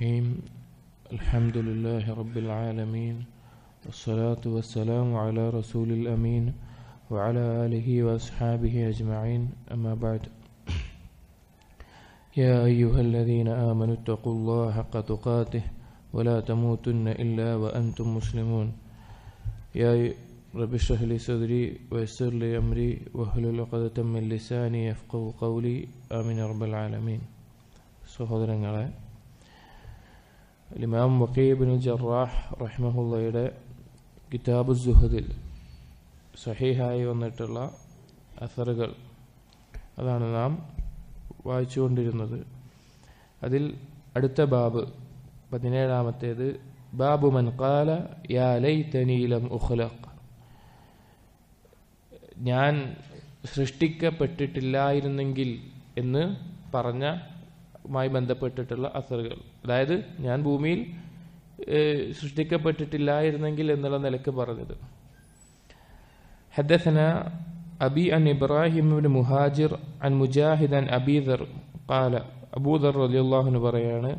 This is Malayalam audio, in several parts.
الرحيم الحمد لله رب العالمين والصلاة والسلام على رسول الأمين وعلى آله وأصحابه أجمعين أما بعد يا أيها الذين آمنوا اتقوا الله حق تقاته ولا تموتن إلا وأنتم مسلمون يا رب اشرح لي صدري ويسر لي أمري وأهل العقدة من لساني يفقه قولي آمين رب العالمين الله ഇമാം വക്കീബിന് ജറാഹ് റഹ്മഹുള്ളയുടെ കിതാബ് ജുഹദിൽ സഹീഹായി വന്നിട്ടുള്ള അസറുകൾ അതാണ് നാം വായിച്ചുകൊണ്ടിരുന്നത് അതിൽ അടുത്ത ബാബ് പതിനേഴാമത്തേത് ബാബു മൻകാല യാ തനീലം ഉഖ്ലഖ് ഞാൻ സൃഷ്ടിക്കപ്പെട്ടിട്ടില്ലായിരുന്നെങ്കിൽ എന്ന് പറഞ്ഞ മായി ബന്ധപ്പെട്ടിട്ടുള്ള അസറുകൾ അതായത് ഞാൻ ഭൂമിയിൽ സൃഷ്ടിക്കപ്പെട്ടിട്ടില്ലായിരുന്നെങ്കിൽ എന്നുള്ള നിലക്ക് പറഞ്ഞത് ഹദസന അബി അൻ ഇബ്രാഹിം മുഹാജിർ അൻ മുജാഹിദ് അൻ അബീദർ കാല അബൂദർ അലി അള്ളാഹുന് പറയാണ്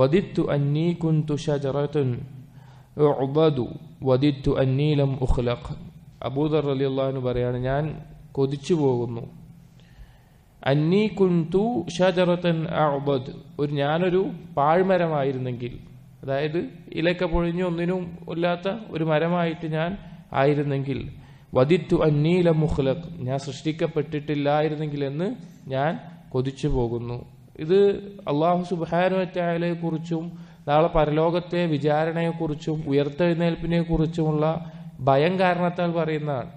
വദിത്തു അന്നീ കുൻ തുഷറത്തുൻ വദിത്തു അന്നീലം ഉഖ്ലഖ് അബൂദർ അലി അള്ളാഹുന് പറയാണ് ഞാൻ കൊതിച്ചു പോകുന്നു അന്നീ കുൻതു ഷജറത്തൻ അബദ് ഒരു ഞാനൊരു പാഴ്മരമായിരുന്നെങ്കിൽ അതായത് ഇലക്ക പൊഴിഞ്ഞ് ഒന്നിനും ഇല്ലാത്ത ഒരു മരമായിട്ട് ഞാൻ ആയിരുന്നെങ്കിൽ വദിത്തു അന്നീല മുഖ്ലഖ് ഞാൻ സൃഷ്ടിക്കപ്പെട്ടിട്ടില്ലായിരുന്നെങ്കിൽ എന്ന് ഞാൻ കൊതിച്ചു പോകുന്നു ഇത് അള്ളാഹു സുബാനുവറ്റായാലെ കുറിച്ചും നാളെ പരലോകത്തെ വിചാരണയെക്കുറിച്ചും ഉയർത്തെഴുന്നേൽപ്പിനെ കുറിച്ചുമുള്ള ഭയം കാരണത്താൽ പറയുന്നതാണ്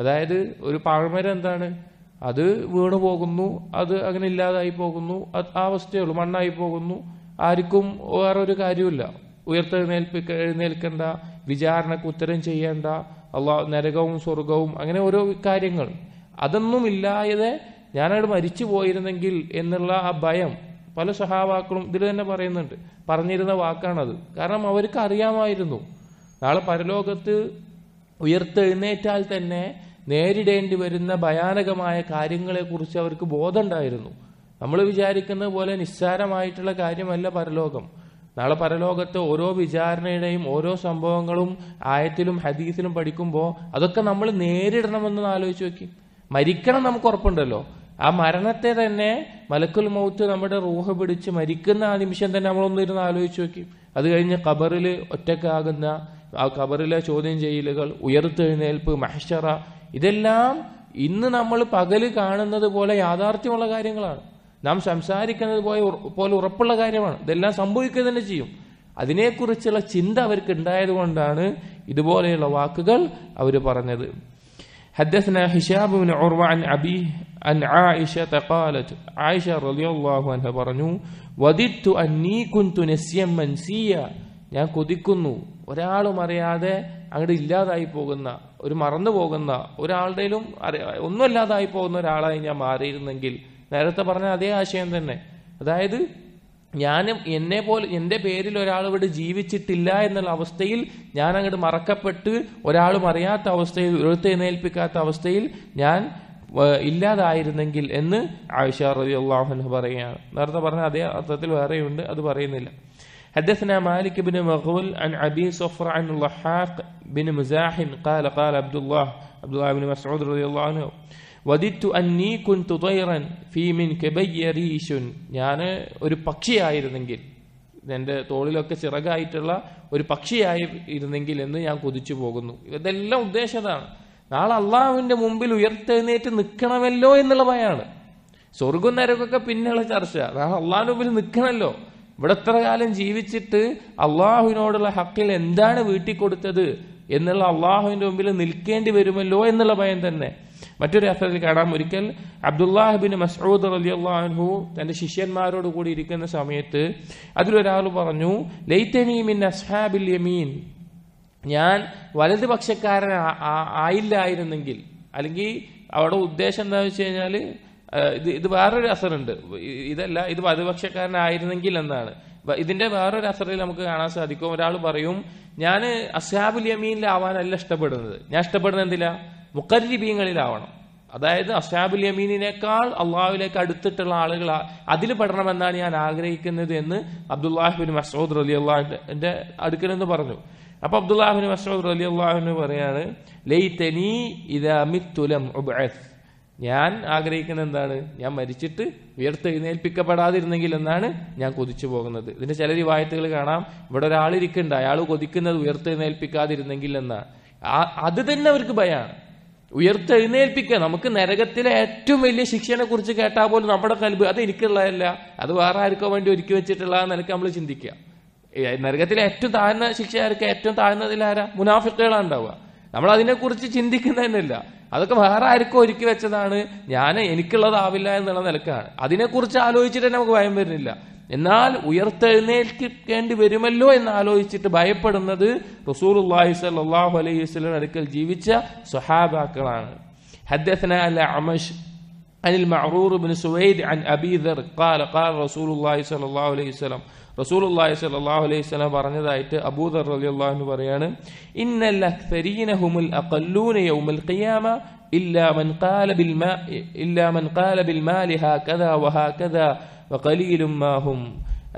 അതായത് ഒരു പാഴ്മരം എന്താണ് അത് വീണു പോകുന്നു അത് അങ്ങനെ ഇല്ലാതായി പോകുന്നു ആ ഉള്ളൂ മണ്ണായി പോകുന്നു ആർക്കും ഒരു കാര്യമില്ല ഉയർത്തെഴുന്നേൽപ്പിക്ക എഴുന്നേൽക്കേണ്ട വിചാരണക്ക് ഉത്തരം ചെയ്യേണ്ട അള്ളാ നരകവും സ്വർഗവും അങ്ങനെ ഓരോ കാര്യങ്ങൾ അതൊന്നും ഇല്ലായത് ഞാനവിടെ മരിച്ചു പോയിരുന്നെങ്കിൽ എന്നുള്ള ആ ഭയം പല സഹാവാക്കളും ഇതിൽ തന്നെ പറയുന്നുണ്ട് പറഞ്ഞിരുന്ന വാക്കാണത് കാരണം അവർക്ക് അറിയാമായിരുന്നു നാളെ പരലോകത്ത് ഉയർത്തെഴുന്നേറ്റാൽ തന്നെ നേരിടേണ്ടി വരുന്ന ഭയാനകമായ കാര്യങ്ങളെക്കുറിച്ച് അവർക്ക് ബോധമുണ്ടായിരുന്നു നമ്മൾ വിചാരിക്കുന്നത് പോലെ നിസ്സാരമായിട്ടുള്ള കാര്യമല്ല പരലോകം നാളെ പരലോകത്ത് ഓരോ വിചാരണയുടെയും ഓരോ സംഭവങ്ങളും ആയത്തിലും ഹദീസിലും പഠിക്കുമ്പോൾ അതൊക്കെ നമ്മൾ നേരിടണമെന്ന് ആലോചിച്ച് നോക്കി മരിക്കണം നമുക്ക് ഉറപ്പുണ്ടല്ലോ ആ മരണത്തെ തന്നെ മലക്കുൽ മൗത്ത് നമ്മുടെ റൂഹ പിടിച്ച് മരിക്കുന്ന ആ നിമിഷം തന്നെ നമ്മളൊന്നിരുന്ന് ആലോചിച്ച് നോക്കി അത് കഴിഞ്ഞ് ഖബറിൽ ഒറ്റക്കാകുന്ന ആ ഖബറിലെ ചോദ്യം ചെയ്യലുകൾ ഉയർത്തെഴുന്നേൽപ്പ് മഹ്ഷറ ഇതെല്ലാം ഇന്ന് നമ്മൾ പകല് കാണുന്നത് പോലെ യാഥാർത്ഥ്യമുള്ള കാര്യങ്ങളാണ് നാം സംസാരിക്കുന്നത് പോലെ പോലെ ഉറപ്പുള്ള കാര്യമാണ് ഇതെല്ലാം സംഭവിക്കുക തന്നെ ചെയ്യും അതിനെക്കുറിച്ചുള്ള ചിന്ത അവർക്ക് കൊണ്ടാണ് ഇതുപോലെയുള്ള വാക്കുകൾ അവർ പറഞ്ഞത് حدثنا هشام بن عروة عن أبيه عن عائشة قالت عائشة رضي الله عنها പറഞ്ഞു وددت أني كنت نسيا منسيا ഞാൻ കൊതിക്കുന്നു ഒരാളും അറിയാതെ അങ്ങോട്ട് ഇല്ലാതായി പോകുന്ന ഒരു മറന്നു പോകുന്ന ഒരാളുടെയും ഒന്നും അല്ലാതായി പോകുന്ന ഒരാളായി ഞാൻ മാറിയിരുന്നെങ്കിൽ നേരത്തെ പറഞ്ഞ അതേ ആശയം തന്നെ അതായത് ഞാൻ എന്നെ പോലെ എൻ്റെ പേരിൽ ഒരാൾ ഇവിടെ ജീവിച്ചിട്ടില്ല എന്നുള്ള അവസ്ഥയിൽ ഞാൻ അങ്ങോട്ട് മറക്കപ്പെട്ട് ഒരാളും അറിയാത്ത അവസ്ഥയിൽ ഉയർത്തെഴുന്നേൽപ്പിക്കാത്ത അവസ്ഥയിൽ ഞാൻ ഇല്ലാതായിരുന്നെങ്കിൽ എന്ന് ആയിഷ റബി അള്ളാഹു പറയുകയാണ് നേരത്തെ പറഞ്ഞ അതേ അർത്ഥത്തിൽ വേറെയുണ്ട് അത് പറയുന്നില്ല حدثنا مالك بن مغول عن أبي صفر عن اللحاق بن مزاح قال قال عبد الله عبد الله بن مسعود رضي الله عنه വദിത്തു كنت طيرا في من كبي ريش ഞാൻ ഒരു പക്ഷിയായിരുന്നെങ്കിൽ എൻ്റെ തോളിലൊക്കെ ചിറകായിട്ടുള്ള ഒരു പക്ഷിയായി ഇരുന്നെങ്കിൽ എന്ന് ഞാൻ കൊതിച്ചു പോകുന്നു ഇതെല്ലാം ഉദ്ദേശതാണ് നാളെ അള്ളാഹുവിൻ്റെ മുമ്പിൽ ഉയർത്തെഴുന്നേറ്റ് നിൽക്കണമല്ലോ എന്നുള്ള ഭയമാണ് സ്വർഗം നരകൊക്കെ പിന്നെയുള്ള ചർച്ച നാളെ അള്ളാഹിൻ്റെ മുമ്പിൽ നിൽക്കണമല്ലോ ഇവിടെ എത്ര കാലം ജീവിച്ചിട്ട് അള്ളാഹുവിനോടുള്ള ഹക്കിൽ എന്താണ് വീട്ടിൽ കൊടുത്തത് എന്നുള്ള അള്ളാഹുവിന്റെ മുമ്പിൽ നിൽക്കേണ്ടി വരുമല്ലോ എന്നുള്ള ഭയം തന്നെ മറ്റൊരു അർത്ഥത്തിൽ കാണാം ഒരിക്കൽ അബ്ദുല്ലാഹിബിൻ മസൂദ് അലി അള്ളാഹു തന്റെ ശിഷ്യന്മാരോട് കൂടി ഇരിക്കുന്ന സമയത്ത് അതിലൊരാൾ പറഞ്ഞു ലൈത്തനീമിൻ അസ്ഹാബിൽ യമീൻ ഞാൻ വലതുപക്ഷക്കാരൻ ആയില്ലായിരുന്നെങ്കിൽ അല്ലെങ്കിൽ അവിടെ ഉദ്ദേശം എന്താ വെച്ച് കഴിഞ്ഞാൽ ഇത് ഇത് വേറൊരു അസറുണ്ട് ഇതല്ല ഇത് വധപക്ഷക്കാരനായിരുന്നെങ്കിൽ എന്നാണ് ഇതിന്റെ വേറൊരു അസറിൽ നമുക്ക് കാണാൻ സാധിക്കും ഒരാൾ പറയും ഞാൻ അസ്ഹാബുൽ യമീനിലാവാനല്ല ഇഷ്ടപ്പെടുന്നത് ഞാൻ ഇഷ്ടപ്പെടുന്നത് എന്തില്ല മുക്കരിബീങ്ങളിലാവണം അതായത് അസ്ഹാബുൽ യമീനിനേക്കാൾ അള്ളാഹുവിലേക്ക് അടുത്തിട്ടുള്ള ആളുകൾ അതിൽ പെടണമെന്നാണ് ഞാൻ ആഗ്രഹിക്കുന്നത് എന്ന് അബ്ദുല്ലാഹിബിൻ മസൂദ് റലി അള്ളാഹിന്റെ എന്ന് പറഞ്ഞു അപ്പൊ അബ്ദുല്ലാഹിബിൻ മസൂദ് റലി അള്ളാഹുവിന് പറയാണ് ലൈ തെനി ഇതാമിത്തുലം തുലം ഞാൻ ആഗ്രഹിക്കുന്ന എന്താണ് ഞാൻ മരിച്ചിട്ട് ഉയർത്തെഴുന്നേൽപ്പിക്കപ്പെടാതിരുന്നെങ്കിൽ എന്നാണ് ഞാൻ കൊതിച്ചു പോകുന്നത് ഇതിന്റെ ചില റിവായത്തുകൾ കാണാം ഇവിടെ ഒരാളിരിക്കുന്നുണ്ട് അയാൾ കൊതിക്കുന്നത് ഉയർത്തെഴുന്നേൽപ്പിക്കാതിരുന്നെങ്കിൽ എന്നാണ് അത് തന്നെ അവർക്ക് ഭയമാണ് ഉയർത്തെഴുന്നേൽപ്പിക്കുക നമുക്ക് നരകത്തിലെ ഏറ്റവും വലിയ ശിക്ഷനെ കുറിച്ച് കേട്ടാൽ പോലും നമ്മുടെ കൽബ് അത് എനിക്കുള്ളതല്ല അത് വേറെ ആർക്കോ വേണ്ടി ഒരുക്കി വെച്ചിട്ടുള്ള നിലക്ക് നമ്മൾ ചിന്തിക്കുക നരകത്തിലെ ഏറ്റവും താഴ്ന്ന ശിക്ഷ ആർക്ക് ഏറ്റവും താഴ്ന്നതിലാരാ മുനാഫിക്കുകളാണ് ഉണ്ടാവുക നമ്മൾ അതിനെക്കുറിച്ച് ചിന്തിക്കുന്നതന്നെയല്ല അതൊക്കെ വേറെ ആർക്കും ഒരുക്കി വെച്ചതാണ് ഞാൻ എനിക്കുള്ളതാവില്ല എന്നുള്ള നിലക്കാണ് അതിനെക്കുറിച്ച് ആലോചിച്ചിട്ട് തന്നെ നമുക്ക് ഭയം വരുന്നില്ല എന്നാൽ ഉയർത്തെഴുന്നേൽക്കേണ്ടി വരുമല്ലോ എന്ന് ആലോചിച്ചിട്ട് ഭയപ്പെടുന്നത് റസൂൽ അള്ളാഹു അലൈഹി വസ്ലം അടുക്കൽ ജീവിച്ച സ്വഹാബാക്കളാണ് حدثنا الأعمش عن المعرور بن سويد عن أبي ذر قال قال رسول الله റസൂലുല്ലാഹി സ്വല്ലല്ലാഹു അലൈഹി വസല്ലം പറഞ്ഞതായിട്ട് അബൂദർ റളിയല്ലാഹു അൻഹു പറയാണ് ഇന്നൽ അഖല്ലൂന ഖിയാമ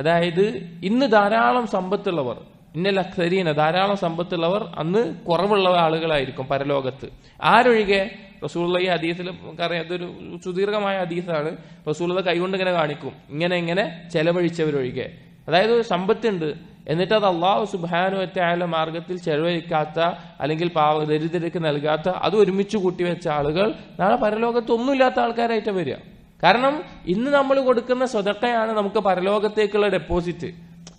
അതായത് ഇന്ന് ധാരാളം സമ്പത്തുള്ളവർ ഇന്നൽ അക്സരീന ധാരാളം സമ്പത്തുള്ളവർ അന്ന് കുറവുള്ള ആളുകളായിരിക്കും പരലോകത്ത് ആരൊഴികെ റസൂള്ള ഈ ഹദീസിൽ നമുക്കറിയാം അതൊരു സുദീർഘമായ ഹദീസാണ് റസൂള്ള കൈകൊണ്ട് ഇങ്ങനെ കാണിക്കും ഇങ്ങനെ ഇങ്ങനെ ചെലവഴിച്ചവരൊഴികെ അതായത് ഒരു സമ്പത്തുണ്ട് എന്നിട്ട് അത് അള്ളാഹു സുബാനുവറ്റായ മാർഗത്തിൽ ചെലവഴിക്കാത്ത അല്ലെങ്കിൽ പാവ ദരിദ്രക്ക് നൽകാത്ത അത് ഒരുമിച്ച് കൂട്ടി വെച്ച ആളുകൾ നാളെ പരലോകത്ത് ഒന്നുമില്ലാത്ത ആൾക്കാരായിട്ട് വരിക കാരണം ഇന്ന് നമ്മൾ കൊടുക്കുന്ന സ്വതക്കയാണ് നമുക്ക് പരലോകത്തേക്കുള്ള ഡെപ്പോസിറ്റ്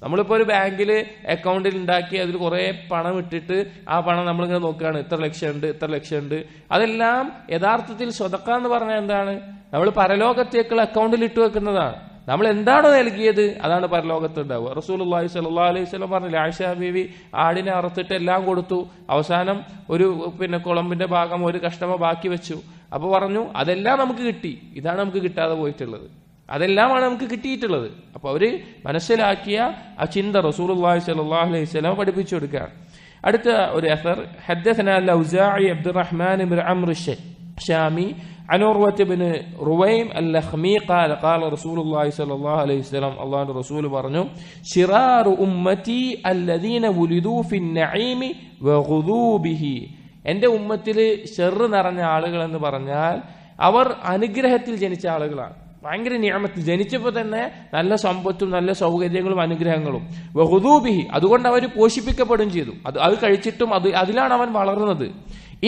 നമ്മളിപ്പോൾ ഒരു ബാങ്കിൽ അക്കൗണ്ടിൽ ഉണ്ടാക്കി അതിൽ കുറേ പണം ഇട്ടിട്ട് ആ പണം നമ്മളിങ്ങനെ നോക്കുകയാണ് ഇത്ര ഉണ്ട് ഇത്ര ഉണ്ട് അതെല്ലാം യഥാർത്ഥത്തിൽ സ്വതക്ക എന്ന് പറഞ്ഞാൽ എന്താണ് നമ്മൾ പരലോകത്തേക്കുള്ള അക്കൗണ്ടിൽ ഇട്ട് വെക്കുന്നതാണ് നമ്മൾ എന്താണ് നൽകിയത് അതാണ് പരലോകത്തുണ്ടാവുക റസൂലി സല്ലാ അലൈഹി സ്വലം പറഞ്ഞില്ല ആയിഷ ബീവി ആടിനെ അറുത്തിട്ട് എല്ലാം കൊടുത്തു അവസാനം ഒരു പിന്നെ കുളമ്പിന്റെ ഭാഗം ഒരു കഷ്ടമ ബാക്കി വെച്ചു അപ്പോൾ പറഞ്ഞു അതെല്ലാം നമുക്ക് കിട്ടി ഇതാണ് നമുക്ക് കിട്ടാതെ പോയിട്ടുള്ളത് അതെല്ലാമാണ് നമുക്ക് കിട്ടിയിട്ടുള്ളത് അപ്പോൾ അവര് മനസ്സിലാക്കിയ ആ ചിന്ത റസൂൽ അലൈഹി സ്വലം പഠിപ്പിച്ചു കൊടുക്കുകയാണ് അടുത്ത ഒരു അസർ ഹദ്ദസന അബ്ദുറഹ്മാൻ ഷാമി عن عروة بن رويم اللخمي قال قال رسول الله صلى الله عليه وسلم الله الرسول برنو شرار أمتي الذين ولدوا في النعيم وغذوبه എൻ്റെ ഉമ്മത്തിൽ ഷെറ് നിറഞ്ഞ ആളുകൾ എന്ന് പറഞ്ഞാൽ അവർ അനുഗ്രഹത്തിൽ ജനിച്ച ആളുകളാണ് ഭയങ്കര നിയമത്തിൽ ജനിച്ചപ്പോൾ തന്നെ നല്ല സമ്പത്തും നല്ല സൗകര്യങ്ങളും അനുഗ്രഹങ്ങളും ബഹുദൂബിഹി അതുകൊണ്ട് അവർ പോഷിപ്പിക്കപ്പെടുകയും ചെയ്തു അത് അത് കഴിച്ചിട്ടും അത് അതിലാണ് അവൻ വളർന്നത്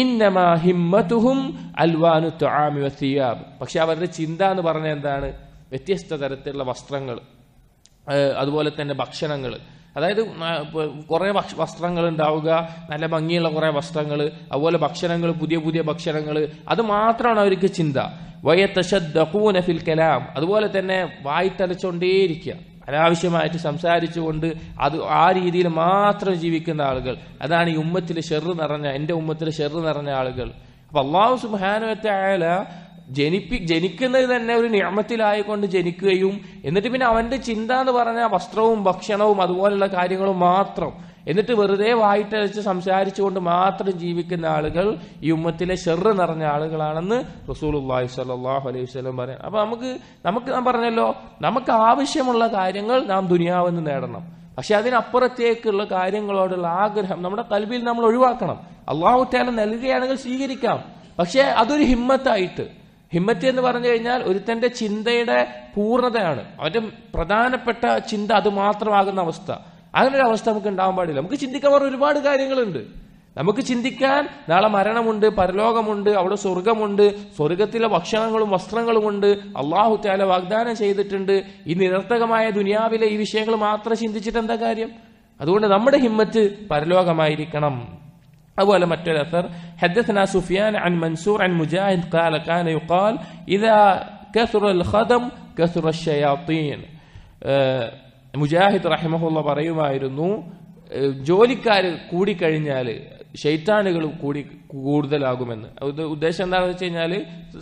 ഇന്നമാഹിമ്മത്തുഹും അൽവാനു തൊഴാമി വത്തിയാബ് പക്ഷെ അവരുടെ ചിന്ത എന്ന് പറഞ്ഞ എന്താണ് വ്യത്യസ്ത തരത്തിലുള്ള വസ്ത്രങ്ങൾ അതുപോലെ തന്നെ ഭക്ഷണങ്ങൾ അതായത് കുറേ വസ്ത്രങ്ങൾ ഉണ്ടാവുക നല്ല ഭംഗിയുള്ള കുറേ വസ്ത്രങ്ങൾ അതുപോലെ ഭക്ഷണങ്ങൾ പുതിയ പുതിയ ഭക്ഷണങ്ങൾ അത് മാത്രമാണ് അവർക്ക് ചിന്ത വയത്തശദ്ദൂന ഫിൽ കലാം അതുപോലെ തന്നെ വായി തലച്ചുകൊണ്ടേയിരിക്കുക അനാവശ്യമായിട്ട് സംസാരിച്ചുകൊണ്ട് അത് ആ രീതിയിൽ മാത്രം ജീവിക്കുന്ന ആളുകൾ അതാണ് ഈ ഉമ്മത്തിൽ ഷെറു നിറഞ്ഞ എൻ്റെ ഉമ്മത്തിൽ ഷെറു നിറഞ്ഞ ആളുകൾ അപ്പൊ അള്ളാഹു സുബാനുവത്തെ ആയാല ജനിപ്പി ജനിക്കുന്നത് തന്നെ ഒരു നിയമത്തിലായിക്കൊണ്ട് ജനിക്കുകയും എന്നിട്ട് പിന്നെ അവന്റെ ചിന്ത എന്ന് പറഞ്ഞ വസ്ത്രവും ഭക്ഷണവും അതുപോലുള്ള കാര്യങ്ങളും മാത്രം എന്നിട്ട് വെറുതെ വായിട്ടരച്ച് സംസാരിച്ചുകൊണ്ട് മാത്രം ജീവിക്കുന്ന ആളുകൾ ഈ ഉമ്മത്തിലെ ഷെറ് നിറഞ്ഞ ആളുകളാണെന്ന് റസൂലുല്ലാഹി സ്വല്ലാഹു അലൈഹി സ്വലം പറയാം അപ്പൊ നമുക്ക് നമുക്ക് ഞാൻ പറഞ്ഞല്ലോ നമുക്ക് ആവശ്യമുള്ള കാര്യങ്ങൾ നാം ദുനിയാവെന്ന് നേടണം പക്ഷെ അതിനപ്പുറത്തേക്കുള്ള കാര്യങ്ങളോടുള്ള ആഗ്രഹം നമ്മുടെ കൽവിയിൽ നമ്മൾ ഒഴിവാക്കണം അള്ളാഹു താല നൽകുകയാണെങ്കിൽ സ്വീകരിക്കാം പക്ഷെ അതൊരു ഹിമ്മത്തായിട്ട് ഹിമ്മത്ത് എന്ന് പറഞ്ഞു കഴിഞ്ഞാൽ ഒരുത്തന്റെ ചിന്തയുടെ പൂർണ്ണതയാണ് അവന്റെ പ്രധാനപ്പെട്ട ചിന്ത അത് മാത്രമാകുന്ന അവസ്ഥ അങ്ങനെ ഒരു അവസ്ഥ നമുക്ക് ഉണ്ടാവാൻ പാടില്ല നമുക്ക് ചിന്തിക്കാൻ ഒരുപാട് കാര്യങ്ങളുണ്ട് നമുക്ക് ചിന്തിക്കാൻ നാളെ മരണമുണ്ട് പരലോകമുണ്ട് അവിടെ സ്വർഗമുണ്ട് സ്വർഗത്തിലെ ഭക്ഷണങ്ങളും വസ്ത്രങ്ങളുമുണ്ട് അള്ളാഹു താല വാഗ്ദാനം ചെയ്തിട്ടുണ്ട് ഈ നിരർത്ഥകമായ ദുനിയാവിലെ ഈ വിഷയങ്ങൾ മാത്രം ചിന്തിച്ചിട്ട് എന്താ കാര്യം അതുകൊണ്ട് നമ്മുടെ ഹിമ്മത്ത് പരലോകമായിരിക്കണം അതുപോലെ മറ്റൊരു الأثر عن മുജാഹിദ് റഹിമഹുള്ള പറയുമായിരുന്നു ജോലിക്കാർ കൂടിക്കഴിഞ്ഞാൽ ഷെയ്ത്താനുകൾ കൂടി കൂടുതലാകുമെന്ന് ഉദ്ദേശം എന്താണെന്ന് വെച്ച് കഴിഞ്ഞാൽ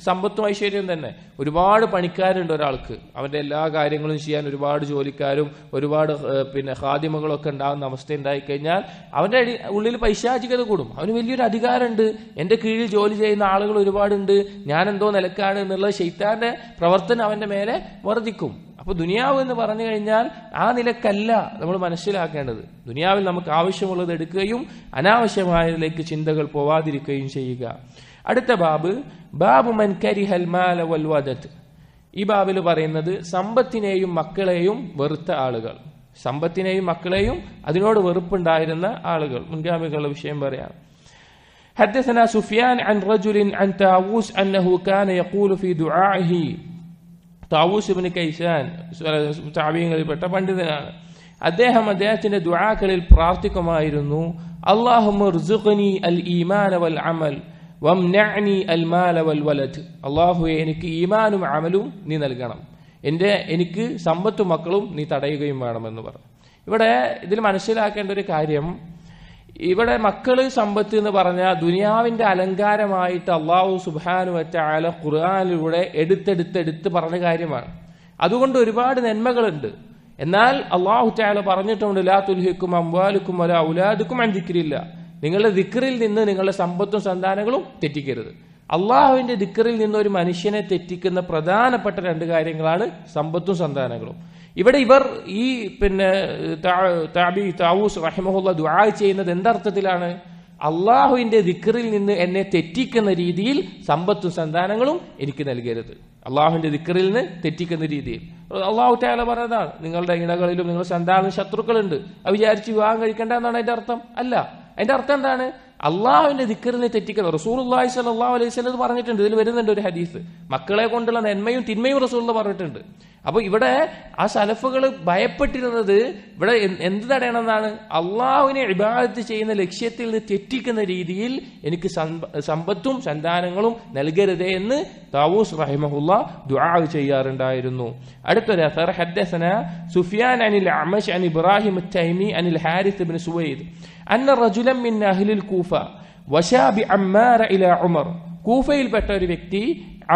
സമ്പത്തും ഐശ്വര്യം തന്നെ ഒരുപാട് പണിക്കാരുണ്ട് ഒരാൾക്ക് അവന്റെ എല്ലാ കാര്യങ്ങളും ചെയ്യാൻ ഒരുപാട് ജോലിക്കാരും ഒരുപാട് പിന്നെ ഹാദിമകളൊക്കെ ഉണ്ടാകുന്ന അവസ്ഥ ഉണ്ടായിക്കഴിഞ്ഞാൽ അവന്റെ ഉള്ളിൽ പൈശാചികത കൂടും അവന് വലിയൊരു അധികാരമുണ്ട് എന്റെ കീഴിൽ ജോലി ചെയ്യുന്ന ആളുകൾ ഒരുപാടുണ്ട് ഞാൻ എന്തോ നിലക്കാണ് എന്നുള്ള ഷെയ്ത്താന്റെ പ്രവർത്തനം അവന്റെ മേലെ വർദ്ധിക്കും അപ്പോൾ ദുനിയാവ് എന്ന് പറഞ്ഞു കഴിഞ്ഞാൽ ആ നിലക്കല്ല നമ്മൾ മനസ്സിലാക്കേണ്ടത് ദുനിയാവിൽ നമുക്ക് ആവശ്യമുള്ളത് എടുക്കുകയും അനാവശ്യമായതിലേക്ക് ചിന്തകൾ പോവാതിരിക്കുകയും ചെയ്യുക അടുത്ത ബാബ് ബാബു മൻ കരിഹൽ മാല ഈ ബാബിൽ പറയുന്നത് സമ്പത്തിനെയും മക്കളെയും വെറുത്ത ആളുകൾ സമ്പത്തിനെയും മക്കളെയും അതിനോട് വെറുപ്പുണ്ടായിരുന്ന ആളുകൾ മുൻഗാമികളുടെ വിഷയം പറയാം حدثنا سفيان عن رجل عن تاووس أنه كان يقول في دعائه താവൂസിബിന് കൈസാൻ താവീങ്ങളിൽപ്പെട്ട പണ്ഡിതനാണ് അദ്ദേഹം അദ്ദേഹത്തിന്റെ ദുരാക്കളിൽ പ്രാർത്ഥിക്കുമായിരുന്നു അള്ളാഹുനി അൽ ഈമാൻ വൽ അമൽ വംനി അൽ മാല വലത് എനിക്ക് ഈമാനും അമലും നീ നൽകണം എൻ്റെ എനിക്ക് സമ്പത്തും മക്കളും നീ തടയുകയും വേണമെന്ന് പറഞ്ഞു ഇവിടെ ഇതിൽ മനസ്സിലാക്കേണ്ട ഒരു കാര്യം ഇവിടെ മക്കള് സമ്പത്ത് എന്ന് പറഞ്ഞ ദുനിയാവിന്റെ അലങ്കാരമായിട്ട് അള്ളാഹു സുബാനു വറ്റാല ഖുർആാനിലൂടെ എടുത്തെടുത്തെടുത്ത് പറഞ്ഞ കാര്യമാണ് അതുകൊണ്ട് ഒരുപാട് നന്മകളുണ്ട് എന്നാൽ അള്ളാഹു ചാല പറഞ്ഞിട്ടുണ്ട് ലാ തുൽഹിക്കും അംവാലുക്കും അല ഉലാദുക്കും അഞ്ചിക്കിരില്ല നിങ്ങളുടെ ദിക്കറിൽ നിന്ന് നിങ്ങളുടെ സമ്പത്തും സന്താനങ്ങളും തെറ്റിക്കരുത് അള്ളാഹുവിന്റെ ദിക്കറിൽ നിന്ന് ഒരു മനുഷ്യനെ തെറ്റിക്കുന്ന പ്രധാനപ്പെട്ട രണ്ട് കാര്യങ്ങളാണ് സമ്പത്തും സന്താനങ്ങളും ഇവിടെ ഇവർ ഈ പിന്നെ താബി താവൂസ് റഹിമഹുള്ള ദുആ ചെയ്യുന്നത് എന്തർത്ഥത്തിലാണ് അള്ളാഹുവിന്റെ ദിക്കറിൽ നിന്ന് എന്നെ തെറ്റിക്കുന്ന രീതിയിൽ സമ്പത്തും സന്താനങ്ങളും എനിക്ക് നൽകരുത് അള്ളാഹുവിന്റെ ദിക്കറിൽ നിന്ന് തെറ്റിക്കുന്ന രീതിയിൽ അള്ളാഹു ടാല പറഞ്ഞതാണ് നിങ്ങളുടെ ഇണകളിലും നിങ്ങളുടെ സന്താന ശത്രുക്കളുണ്ട് അത് വിചാരിച്ച് വിവാഹം കഴിക്കേണ്ട എന്നാണ് അതിന്റെ അർത്ഥം അല്ല അതിന്റെ അർത്ഥം എന്താണ് അള്ളാഹുവിന്റെ ദിക്കറിനെ തെറ്റിക്കുന്ന റസൂർ അള്ളാഹി സല്ലാ അലൈഹി സ്വലത് പറഞ്ഞിട്ടുണ്ട് ഇതിൽ വരുന്നുണ്ട് ഒരു ഹദീസ് മക്കളെ കൊണ്ടുള്ള നന്മയും തിന്മയും റസൂൾ പറഞ്ഞിട്ടുണ്ട് അപ്പൊ ഇവിടെ ആ സലഫുകൾ ഭയപ്പെട്ടിരുന്നത് ഇവിടെ എന്ത് തടയണമെന്നാണ് അള്ളാഹുവിനെ ഇബാദത്ത് ചെയ്യുന്ന ലക്ഷ്യത്തിൽ നിന്ന് തെറ്റിക്കുന്ന രീതിയിൽ എനിക്ക് സമ്പത്തും സന്താനങ്ങളും നൽകരുതേ എന്ന് താവൂസ് റഹിമഹുല്ല ദുആ ചെയ്യാറുണ്ടായിരുന്നു അടുത്തൊരു അസർ ഹദ്ദസന സുഫിയാൻ അനിൽ അമഷ് അനിൽ ഇബ്രാഹിം അനിൽ ഹാരിസ് ബിൻ സുവൈദ് അന്ന റജുലം മിൻ അഹ്ലിൽ കൂഫ വശാബി അമ്മാർ ഉമർ കൂഫയിൽപ്പെട്ട ഒരു വ്യക്തി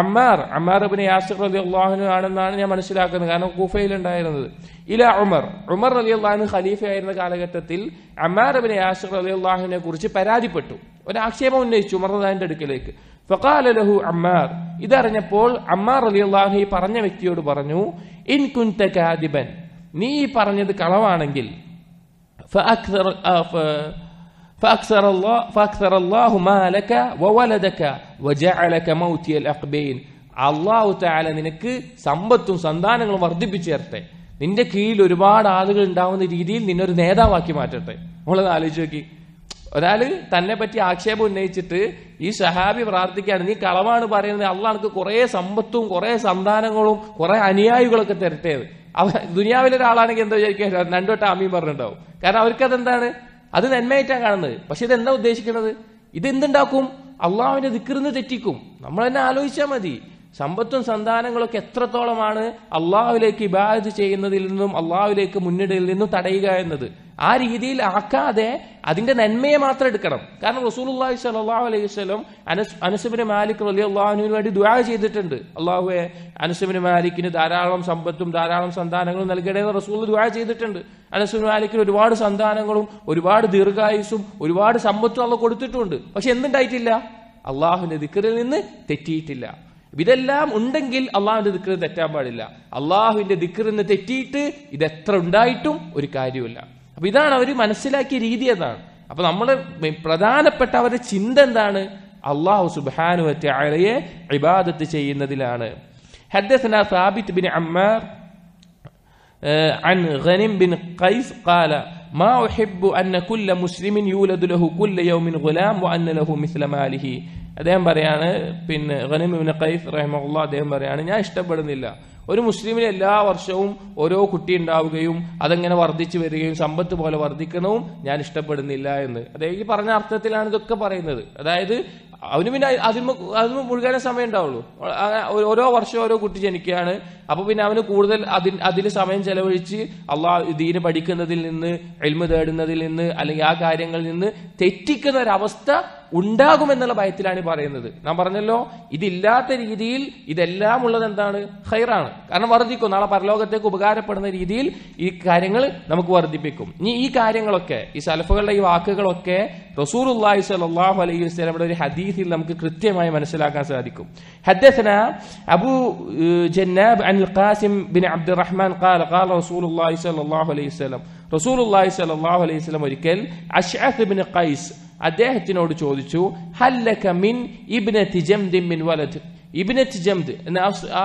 അമ്മാർ അമ്മാർ അബിന് യാസിർ അലി അള്ളാഹുനു ആണെന്നാണ് ഞാൻ മനസ്സിലാക്കുന്നത് കാരണം കൂഫയിലുണ്ടായിരുന്നത് ഇല ഉമർ ഉമർ അലി അള്ളാഹുന് ഖലീഫയായിരുന്ന കാലഘട്ടത്തിൽ അമ്മാർ അബിന് യാസിർ അലി അള്ളാഹുവിനെ കുറിച്ച് പരാതിപ്പെട്ടു ഒരു ആക്ഷേപം ഉന്നയിച്ചു ഉമർ അള്ളാഹിന്റെ അടുക്കിലേക്ക് ഫക്കാലഹു അമ്മാർ ഇതറിഞ്ഞപ്പോൾ അമ്മാർ അലി അള്ളാഹു ഈ പറഞ്ഞ വ്യക്തിയോട് പറഞ്ഞു ഇൻ കുൻ കാദിബൻ നീ ഈ പറഞ്ഞത് കളവാണെങ്കിൽ فأكثر فأكثر الله فأكثر الله مالك وولدك وجعلك موتي الأقبين അള്ളാഹു താല നിനക്ക് സമ്പത്തും സന്താനങ്ങളും വർദ്ധിപ്പിച്ചേർട്ടെ നിന്റെ കീഴിൽ ഒരുപാട് ആളുകൾ ഉണ്ടാവുന്ന രീതിയിൽ നിന്നൊരു നേതാവാക്കി മാറ്റട്ടെ നമ്മളത് ആലോചിച്ച് നോക്കി ഒരാൾ തന്നെ പറ്റി ആക്ഷേപം ഉന്നയിച്ചിട്ട് ഈ സഹാബി പ്രാർത്ഥിക്കുകയാണ് നീ കളവാണ് പറയുന്നത് അള്ളാഹ് കുറെ കുറേ സമ്പത്തും കുറേ സന്താനങ്ങളും കുറേ അനുയായികളൊക്കെ തരട്ടേത് അവ ദുനിയാവിലൊരാളാണെങ്കിൽ എന്താ വിചാരിക്കുക രണ്ടുവട്ടം ആമീൻ പറഞ്ഞിട്ടുണ്ടാവും കാരണം അവർക്ക് അതെന്താണ് അത് നന്മയായിട്ടാണ് കാണുന്നത് പക്ഷെ എന്താ ഉദ്ദേശിക്കുന്നത് ഇത് എന്തുണ്ടാക്കും അള്ളാഹുവിന്റെ ദിക്കറിന്ന് തെറ്റിക്കും നമ്മൾ തന്നെ ആലോചിച്ചാൽ മതി സമ്പത്തും സന്താനങ്ങളൊക്കെ എത്രത്തോളമാണ് അള്ളാഹുലേക്ക് ഇബാദത്ത് ചെയ്യുന്നതിൽ നിന്നും അള്ളാഹുലേക്ക് മുന്നിടയിൽ നിന്നും തടയുക എന്നത് ആ രീതിയിൽ ആക്കാതെ അതിന്റെ നന്മയെ മാത്രം എടുക്കണം കാരണം റസൂൽ അള്ളാഹി അലൈഹി വസ്ലം അനസ് അനസുബിന് മാലിക് അലി അള്ളാഹുവിന് വേണ്ടി ദുആ ചെയ്തിട്ടുണ്ട് അള്ളാഹുവെ അനസുബിന് മാലിക്കിന് ധാരാളം സമ്പത്തും ധാരാളം സന്താനങ്ങളും നൽകണേന്ന് റസൂൽ ദുആ ചെയ്തിട്ടുണ്ട് അനസുബിന് മാലിക്കിന് ഒരുപാട് സന്താനങ്ങളും ഒരുപാട് ദീർഘായുസും ഒരുപാട് സമ്പത്തും അള്ള കൊടുത്തിട്ടുണ്ട് പക്ഷെ എന്തുണ്ടായിട്ടില്ല അള്ളാഹുവിന്റെ ദിക്കറിൽ നിന്ന് തെറ്റിയിട്ടില്ല ഇതെല്ലാം ഉണ്ടെങ്കിൽ അള്ളാഹുവിന്റെ ദിക്കറിന് തെറ്റാൻ പാടില്ല അള്ളാഹുവിന്റെ ദിക്കറിന് തെറ്റിയിട്ട് എത്ര ഉണ്ടായിട്ടും ഒരു കാര്യമില്ല അപ്പൊ ഇതാണ് അവർ മനസ്സിലാക്കിയ രീതി എന്നാണ് അപ്പൊ നമ്മുടെ പ്രധാനപ്പെട്ട അവരുടെ ചിന്ത എന്താണ് അള്ളാഹു സുബാനുവറ്റ അയാളെ ഇബാദത്ത് ചെയ്യുന്നതിലാണ് حدثنا സാബിത് ബിൻ അമ്മാർ عن غنم بن قيس قال ما أحب أن كل مسلم يولد له كل يوم غلام وأن له مثل ماله അദ്ദേഹം പറയാണ് പിന്നെ ഗനിം ഇബ്നു ഖൈസ് റഹിമഹുല്ലാ അദ്ദേഹം പറയാണ് ഞാൻ ഇഷ്ടപ്പെടുന്നില്ല ഒരു മുസ്ലിമിന് എല്ലാ വർഷവും ഓരോ കുട്ടി ഉണ്ടാവുകയും അതങ്ങനെ വർദ്ധിച്ചു വരികയും സമ്പത്ത് പോലെ വർദ്ധിക്കണവും ഞാൻ ഇഷ്ടപ്പെടുന്നില്ല എന്ന് അതായത് ഈ പറഞ്ഞ അർത്ഥത്തിലാണ് ഇതൊക്കെ പറയുന്നത് അതായത് അവന് പിന്നെ അതിന് അതിന് മുഴുകാനേ സമയം ഉണ്ടാവുള്ളൂ ഓരോ വർഷം ഓരോ കുട്ടി ജനിക്കുകയാണ് അപ്പൊ പിന്നെ അവന് കൂടുതൽ അതിന് അതിന് സമയം ചെലവഴിച്ച് അള്ളാ ദീന് പഠിക്കുന്നതിൽ നിന്ന് എൽമ തേടുന്നതിൽ നിന്ന് അല്ലെങ്കിൽ ആ കാര്യങ്ങളിൽ നിന്ന് തെറ്റിക്കുന്ന ഒരവസ്ഥ ഉണ്ടാകുമെന്നുള്ള ഭയത്തിലാണ് പറയുന്നത് നാം പറഞ്ഞല്ലോ ഇതില്ലാത്ത രീതിയിൽ ഇതെല്ലാം ഉള്ളത് എന്താണ് ഹൈറാണ് കാരണം വർദ്ധിക്കും നാളെ പരലോകത്തേക്ക് ഉപകാരപ്പെടുന്ന രീതിയിൽ ഈ കാര്യങ്ങൾ നമുക്ക് വർദ്ധിപ്പിക്കും ഇനി ഈ കാര്യങ്ങളൊക്കെ ഈ സലഫുകളുടെ ഈ വാക്കുകളൊക്കെ റസൂറുല്ലാഹി സലാഹു അലൈഹി വസ്ലമയുടെ ഒരു ഹദീസിൽ നമുക്ക് കൃത്യമായി മനസ്സിലാക്കാൻ സാധിക്കും ഹദ്ദസന അബു ജന്നാബ് അൻ ഖാസിം ബിൻ അബ്ദുറഹ്മാൻ ഖാല ഖാല റസൂലുള്ളാഹി സല്ലല്ലാഹു അലൈഹി വസല്ലം റസൂലുള്ളാഹി സല്ലല്ലാഹു അലൈഹി വസല്ലം ഒരിക്കൽ അഷ്അഖ് ബിൻ ഖൈസ് അദ്ദേഹത്തിനോട് ചോദിച്ചു ഹല്ലക മിൻ ഇബ്നതി ജംദിൻ മിൻ വലദ് ഇബിനറ്റ് ജംദ് എന്ന ആ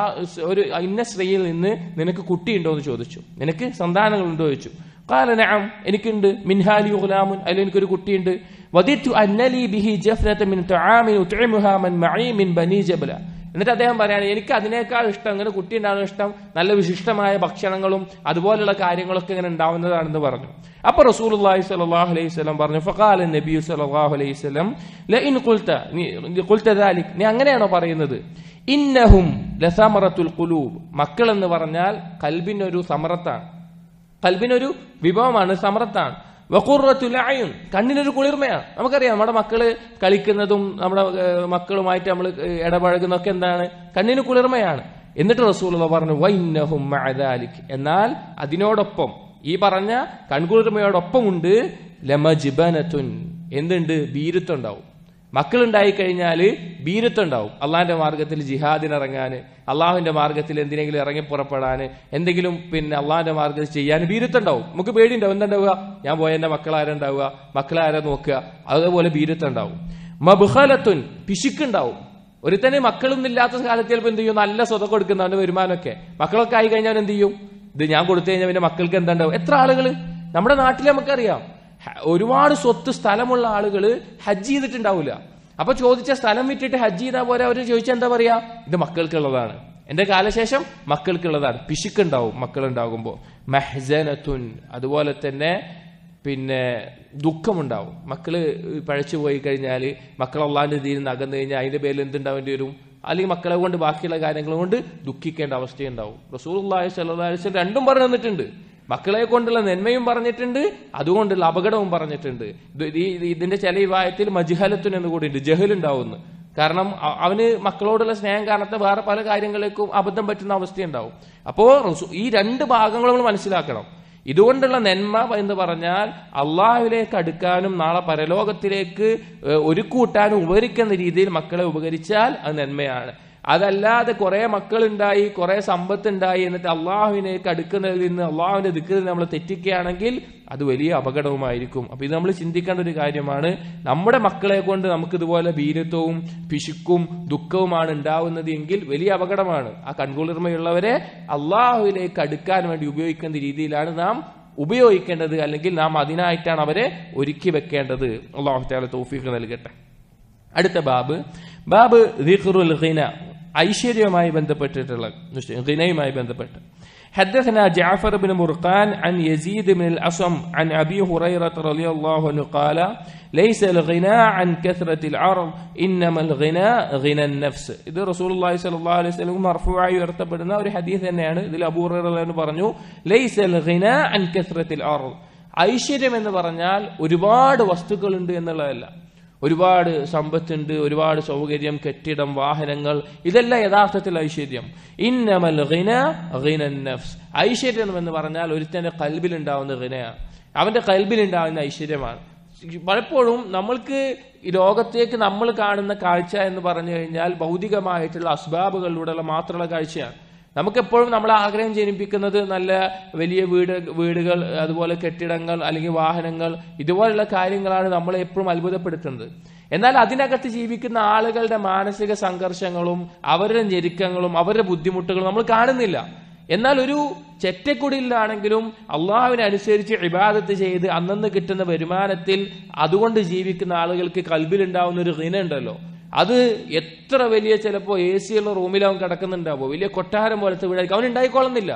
ഒരു ഇന്ന സ്ത്രീയിൽ നിന്ന് നിനക്ക് കുട്ടിയുണ്ടോ എന്ന് ചോദിച്ചു നിനക്ക് സന്താനങ്ങളുണ്ടോ ചോദിച്ചു കാലനാം എനിക്കുണ്ട് മിൻഹാലി ഗുലാമുൻ അതിൽ എനിക്കൊരു കുട്ടിയുണ്ട് വദിത്തു അന്നലി ബിഹി ബനി ജബല എന്നിട്ട് അദ്ദേഹം പറയാണ് എനിക്ക് അതിനേക്കാൾ ഇഷ്ടം ഇങ്ങനെ കുട്ടി ഉണ്ടാകുന്ന ഇഷ്ടം നല്ല വിശിഷ്ടമായ ഭക്ഷണങ്ങളും അതുപോലുള്ള കാര്യങ്ങളൊക്കെ ഇങ്ങനെ ഉണ്ടാവുന്നതാണെന്ന് പറഞ്ഞു അപ്പൊ റസൂൽ അലൈഹി പറഞ്ഞു ഫഖാല നബി സലാഹു അലൈഹി സ്വലം ലഇൻ കുൽത്ത കുൽത്തദാലിക് നീ അങ്ങനെയാണോ പറയുന്നത് ഇന്നഹും ലസമറത്തുൽ കുലൂബ് മക്കൾ എന്ന് പറഞ്ഞാൽ കൽബിനൊരു സമറത്താണ് കൽബിനൊരു വിഭവമാണ് സമറത്താണ് വക്കൂറത്തുലയും കണ്ണിനൊരു കുളിർമയാണ് നമുക്കറിയാം നമ്മുടെ മക്കള് കളിക്കുന്നതും നമ്മുടെ മക്കളുമായിട്ട് നമ്മൾ ഒക്കെ എന്താണ് കണ്ണിന് കുളിർമയാണ് എന്നിട്ട് റസൂലുള്ള പറഞ്ഞു വൈനഹും മഅദാലിക് എന്നാൽ അതിനോടൊപ്പം ഈ പറഞ്ഞ കൺകുളിർമയോടൊപ്പമുണ്ട് ലമജിബനത്തുൻ എന്തുണ്ട് ഭീരുത്വം ഉണ്ടാവും കഴിഞ്ഞാൽ മക്കളുണ്ടായിക്കഴിഞ്ഞാൽ ഉണ്ടാവും അള്ളാഹിന്റെ മാർഗത്തിൽ ജിഹാദിനിറങ്ങാൻ അള്ളാഹുവിന്റെ മാർഗത്തിൽ എന്തിനെങ്കിലും ഇറങ്ങി പുറപ്പെടാൻ എന്തെങ്കിലും പിന്നെ അള്ളാഹിന്റെ മാർഗത്തിൽ ചെയ്യാൻ ഉണ്ടാവും നമുക്ക് ഉണ്ടാവും എന്താ ഞാൻ പോയ എന്റെ മക്കളാരുണ്ടാവുക മക്കളാരെ നോക്കുക അതേപോലെ ഉണ്ടാവും മബുഹലത്തുൻ പിശുക്കുണ്ടാവും ഒരുത്തന് മക്കളൊന്നും ഇല്ലാത്ത കാലത്ത് ചിലപ്പോൾ എന്ത് ചെയ്യും നല്ല സ്വതം കൊടുക്കുന്ന അവന്റെ വരുമാനമൊക്കെ മക്കളൊക്കെ ആയി കഴിഞ്ഞാൽ എന്ത് ചെയ്യും ഇത് ഞാൻ കൊടുത്തു കഴിഞ്ഞാൽ പിന്നെ മക്കൾക്ക് എന്താ ഉണ്ടാവും എത്ര ആളുകൾ നമ്മുടെ നാട്ടിൽ നമുക്കറിയാം ഒരുപാട് സ്വത്ത് സ്ഥലമുള്ള ആളുകൾ ഹജ്ജ് ചെയ്തിട്ടുണ്ടാവില്ല അപ്പൊ ചോദിച്ച സ്ഥലം വിറ്റിട്ട് ഹജ്ജ് ചെയ്താൽ പോലെ അവർ ചോദിച്ചാൽ എന്താ പറയാ ഇത് മക്കൾക്കുള്ളതാണ് എന്റെ കാലശേഷം മക്കൾക്കുള്ളതാണ് പിശുക്കുണ്ടാവും ഉണ്ടാകുമ്പോൾ മെഹ്സനത്തുൻ അതുപോലെ തന്നെ പിന്നെ ദുഃഖമുണ്ടാവും മക്കള് പഴച്ചു പോയി കഴിഞ്ഞാൽ മക്കൾ രീതിയിൽ നിന്ന് അകന്നു കഴിഞ്ഞാൽ അതിന്റെ പേരിൽ എന്തുണ്ടാവേണ്ടി വരും അല്ലെങ്കിൽ മക്കളെ കൊണ്ട് ബാക്കിയുള്ള കാര്യങ്ങൾ കൊണ്ട് ദുഃഖിക്കേണ്ട അവസ്ഥയുണ്ടാവും റസൂൽ അള്ളാഹി സ്വല്ലാ അലിസ്വൽ രണ്ടും പറഞ്ഞു തന്നിട്ടുണ്ട് മക്കളെ കൊണ്ടുള്ള നന്മയും പറഞ്ഞിട്ടുണ്ട് അതുകൊണ്ടുള്ള അപകടവും പറഞ്ഞിട്ടുണ്ട് ഇതിന്റെ ചില വിവാഹത്തിൽ മജ്ഹലത്തുൻ എന്ന് ജഹൽ ജഹലുണ്ടാവുന്നു കാരണം അവന് മക്കളോടുള്ള സ്നേഹം കാരണത്തെ വേറെ പല കാര്യങ്ങളിലേക്കും അബദ്ധം പറ്റുന്ന അവസ്ഥയുണ്ടാവും അപ്പോ ഈ രണ്ട് ഭാഗങ്ങളും നമ്മൾ മനസ്സിലാക്കണം ഇതുകൊണ്ടുള്ള നന്മ എന്ന് പറഞ്ഞാൽ അള്ളാഹുലേക്ക് അടുക്കാനും നാളെ പരലോകത്തിലേക്ക് ഒരു കൂട്ടാനും ഉപകരിക്കുന്ന രീതിയിൽ മക്കളെ ഉപകരിച്ചാൽ അത് നന്മയാണ് അതല്ലാതെ കുറെ മക്കളുണ്ടായി കുറെ സമ്പത്തുണ്ടായി എന്നിട്ട് അള്ളാഹുവിനേക്ക് അടുക്കുന്നതിൽ നിന്ന് അള്ളാഹുവിന്റെ നിന്ന് നമ്മൾ തെറ്റിക്കുകയാണെങ്കിൽ അത് വലിയ അപകടവുമായിരിക്കും അപ്പൊ ഇത് നമ്മൾ ചിന്തിക്കേണ്ട ഒരു കാര്യമാണ് നമ്മുടെ മക്കളെ കൊണ്ട് നമുക്ക് ഇതുപോലെ വീരത്വവും പിശുക്കും ദുഃഖവുമാണ് ഉണ്ടാവുന്നത് എങ്കിൽ വലിയ അപകടമാണ് ആ കൺകുളിർമയുള്ളവരെ അള്ളാഹുവിലേക്ക് അടുക്കാൻ വേണ്ടി ഉപയോഗിക്കുന്ന രീതിയിലാണ് നാം ഉപയോഗിക്കേണ്ടത് അല്ലെങ്കിൽ നാം അതിനായിട്ടാണ് അവരെ ഒരുക്കി വെക്കേണ്ടത് അള്ളാഹു തോഫീഫ് നൽകട്ടെ അടുത്ത ബാബ് ബാബ് ദിഖറുൽ ഐശ്വര്യവുമായി ബന്ധപ്പെട്ടിട്ടുള്ള ഗിനയുമായി ബന്ധപ്പെട്ട് حدثنا جعفر بن مرقان عن يزيد بن الأصم عن أبي هريرة رضي الله عنه قال ليس الغنى عن كثرة العرض إنما الغنى غنى النفس إذا رسول الله صلى الله عليه وسلم مرفوع يرتبطنا ഒരു ഹദീസ് തന്നെയാണ് ഇതിൽ അബൂ ഹുറൈറ പറഞ്ഞു ليس الغنى عن كثرة العرض ഐശ്വര്യം എന്ന് പറഞ്ഞാൽ ഒരുപാട് വസ്തുക്കളുണ്ട് എന്നുള്ളതല്ല ഒരുപാട് സമ്പത്തുണ്ട് ഒരുപാട് സൗകര്യം കെട്ടിടം വാഹനങ്ങൾ ഇതെല്ലാം യഥാർത്ഥത്തിൽ ഐശ്വര്യം ഇന്നമൽ നഫ്സ് ഐശ്വര്യം എന്ന് പറഞ്ഞാൽ ഒരുത്തന്റെ കൽബിലുണ്ടാവുന്ന റിനയാണ് അവന്റെ കൽബിലുണ്ടാവുന്ന ഐശ്വര്യമാണ് പലപ്പോഴും നമ്മൾക്ക് ലോകത്തേക്ക് നമ്മൾ കാണുന്ന കാഴ്ച എന്ന് പറഞ്ഞു കഴിഞ്ഞാൽ ഭൗതികമായിട്ടുള്ള അസ്ബാബുകളിലൂടെയുള്ള മാത്രമുള്ള കാഴ്ചയാണ് നമുക്കെപ്പോഴും നമ്മൾ ആഗ്രഹം ജനിപ്പിക്കുന്നത് നല്ല വലിയ വീട് വീടുകൾ അതുപോലെ കെട്ടിടങ്ങൾ അല്ലെങ്കിൽ വാഹനങ്ങൾ ഇതുപോലുള്ള കാര്യങ്ങളാണ് നമ്മൾ എപ്പോഴും അത്ഭുതപ്പെടുത്തുന്നത് എന്നാൽ അതിനകത്ത് ജീവിക്കുന്ന ആളുകളുടെ മാനസിക സംഘർഷങ്ങളും അവരുടെ ഞെരുക്കങ്ങളും അവരുടെ ബുദ്ധിമുട്ടുകളും നമ്മൾ കാണുന്നില്ല എന്നാൽ ഒരു ചെറ്റക്കുടിയിലാണെങ്കിലും അള്ളാഹുവിനനുസരിച്ച് അനുസരിച്ച് ഇബാദത്ത് ചെയ്ത് അന്നന്ന് കിട്ടുന്ന വരുമാനത്തിൽ അതുകൊണ്ട് ജീവിക്കുന്ന ആളുകൾക്ക് കൽബിലുണ്ടാവുന്ന ഒരു ഋണ ഉണ്ടല്ലോ അത് എത്ര വലിയ ചിലപ്പോ എ സി ഉള്ള റൂമിലവൻ കിടക്കുന്നുണ്ടാവോ വലിയ കൊട്ടാരം പോലത്തെ വീടായിരിക്കും അവൻ ഉണ്ടായിക്കൊള്ളുന്നില്ല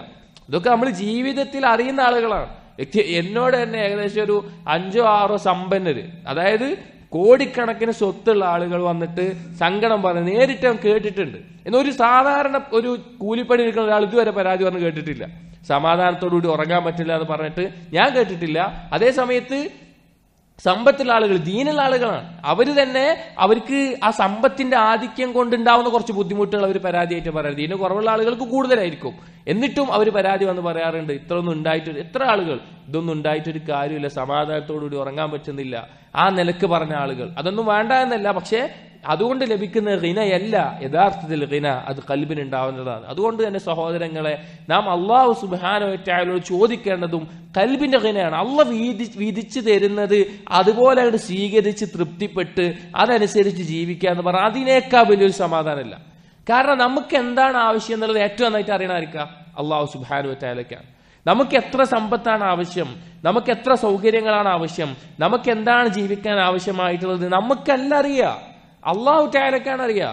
ഇതൊക്കെ നമ്മൾ ജീവിതത്തിൽ അറിയുന്ന ആളുകളാണ് വ്യക്തി എന്നോട് തന്നെ ഏകദേശം ഒരു അഞ്ചോ ആറോ സമ്പന്നര് അതായത് കോടിക്കണക്കിന് സ്വത്തുള്ള ആളുകൾ വന്നിട്ട് സങ്കടം പറഞ്ഞ് നേരിട്ട് അവൻ കേട്ടിട്ടുണ്ട് എന്നൊരു സാധാരണ ഒരു കൂലിപ്പണി എടുക്കുന്ന ഒരാൾ ഇതുവരെ പരാതി പറഞ്ഞ് കേട്ടിട്ടില്ല സമാധാനത്തോടുകൂടി ഉറങ്ങാൻ പറ്റില്ല എന്ന് പറഞ്ഞിട്ട് ഞാൻ കേട്ടിട്ടില്ല അതേ സമയത്ത് സമ്പത്തുള്ള ആളുകൾ ദീനുള്ള ആളുകളാണ് അവർ തന്നെ അവർക്ക് ആ സമ്പത്തിന്റെ ആധിക്യം കൊണ്ടുണ്ടാവുന്ന കുറച്ച് ബുദ്ധിമുട്ടുകൾ അവർ പരാതിയായിട്ട് പറയാറ് ദീന കുറവുള്ള ആളുകൾക്ക് കൂടുതലായിരിക്കും എന്നിട്ടും അവർ പരാതി വന്ന് പറയാറുണ്ട് ഒന്നും ഉണ്ടായിട്ടൊരു എത്ര ആളുകൾ ഇതൊന്നും ഉണ്ടായിട്ടൊരു കാര്യമില്ല സമാധാനത്തോടുകൂടി ഉറങ്ങാൻ പറ്റുന്നില്ല ആ നിലക്ക് പറഞ്ഞ ആളുകൾ അതൊന്നും വേണ്ട എന്നല്ല പക്ഷേ അതുകൊണ്ട് ലഭിക്കുന്ന റിനയല്ല യഥാർത്ഥത്തിൽ റിന അത് കൽബിനുണ്ടാവുന്നതാണ് അതുകൊണ്ട് തന്നെ സഹോദരങ്ങളെ നാം അള്ളാഹു സുബാനോറ്റായാലോട് ചോദിക്കേണ്ടതും കൽബിന്റെ റിനയാണ് അള്ള വീതി വിധിച്ചു തരുന്നത് അതുപോലെ അങ്ങോട്ട് സ്വീകരിച്ച് തൃപ്തിപ്പെട്ട് അതനുസരിച്ച് ജീവിക്കുക എന്ന് പറഞ്ഞാൽ അതിനേക്കാൾ വലിയൊരു സമാധാനമല്ല കാരണം നമുക്ക് എന്താണ് ആവശ്യം എന്നുള്ളത് ഏറ്റവും നന്നായിട്ട് അറിയണമായിരിക്കുക അള്ളാഹു സുബാനുവറ്റായാലൊക്കെയാണ് നമുക്ക് എത്ര സമ്പത്താണ് ആവശ്യം നമുക്ക് എത്ര സൗകര്യങ്ങളാണ് ആവശ്യം നമുക്ക് എന്താണ് ജീവിക്കാൻ ആവശ്യമായിട്ടുള്ളത് നമുക്കല്ല അറിയാം അള്ളാഹു ചായാലക്കാണ് അറിയാ